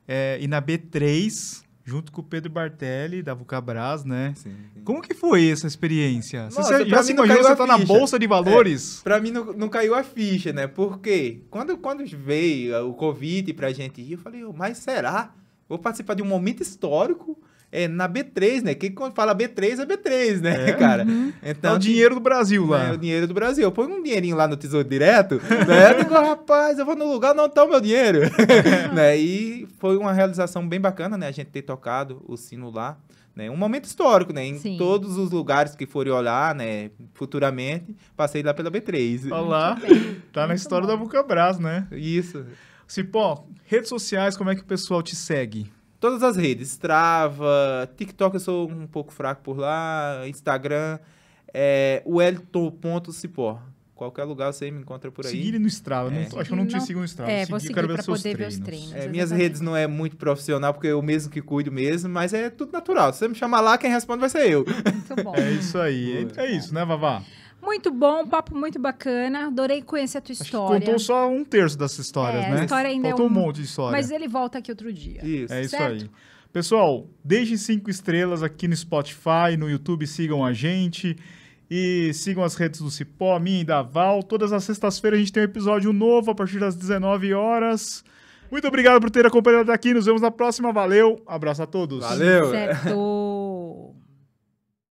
é, ir na B3, junto com o Pedro Bartelli, da Vucabras, né? Sim, sim. Como que foi essa experiência? Nossa, você já se imaginou você tá na Bolsa de Valores? É, para mim não, não caiu a ficha, né? Porque quando, quando veio o Covid pra gente ir, eu falei, mas será? Vou participar de um momento histórico é na B3, né? Quem fala B3 é B3, né, é, cara? Uhum. Então, é o dinheiro do Brasil lá. É o dinheiro do Brasil. Põe um dinheirinho lá no Tesouro Direto, né? Eu digo, rapaz, eu vou no lugar não tá o meu dinheiro. né? E foi uma realização bem bacana, né? A gente ter tocado o sino lá. Né? Um momento histórico, né? Em Sim. todos os lugares que forem olhar, né? Futuramente, passei lá pela B3. Olá, tá na história bom. da Bucabras, né? Isso. Cipó, redes sociais, como é que o pessoal te segue? Todas as redes, Strava, TikTok eu sou um pouco fraco por lá, Instagram, é, o Qualquer lugar você me encontra por aí. Seguir no Strava, é. não, acho que eu não te não, sigo no Strava. É, vou seguir, seguir para poder treinos. ver os treinos. É, minhas redes não é muito profissional, porque eu mesmo que cuido mesmo, mas é tudo natural. Se você me chamar lá, quem responde vai ser eu. Muito bom. É isso aí. É, isso, né, Vavá? Muito bom, papo muito bacana. Adorei conhecer a tua Acho história. contou só um terço dessa histórias, é, né? A história ainda é Faltou é um... um... monte de história. Mas ele volta aqui outro dia. Isso. É isso certo? aí. Pessoal, deixem cinco estrelas aqui no Spotify, no YouTube, sigam a gente. E sigam as redes do Cipó, minha e da Val. Todas as sextas-feiras a gente tem um episódio novo a partir das 19 horas. Muito obrigado por ter acompanhado aqui. Nos vemos na próxima. Valeu. Abraço a todos. Valeu. Certo.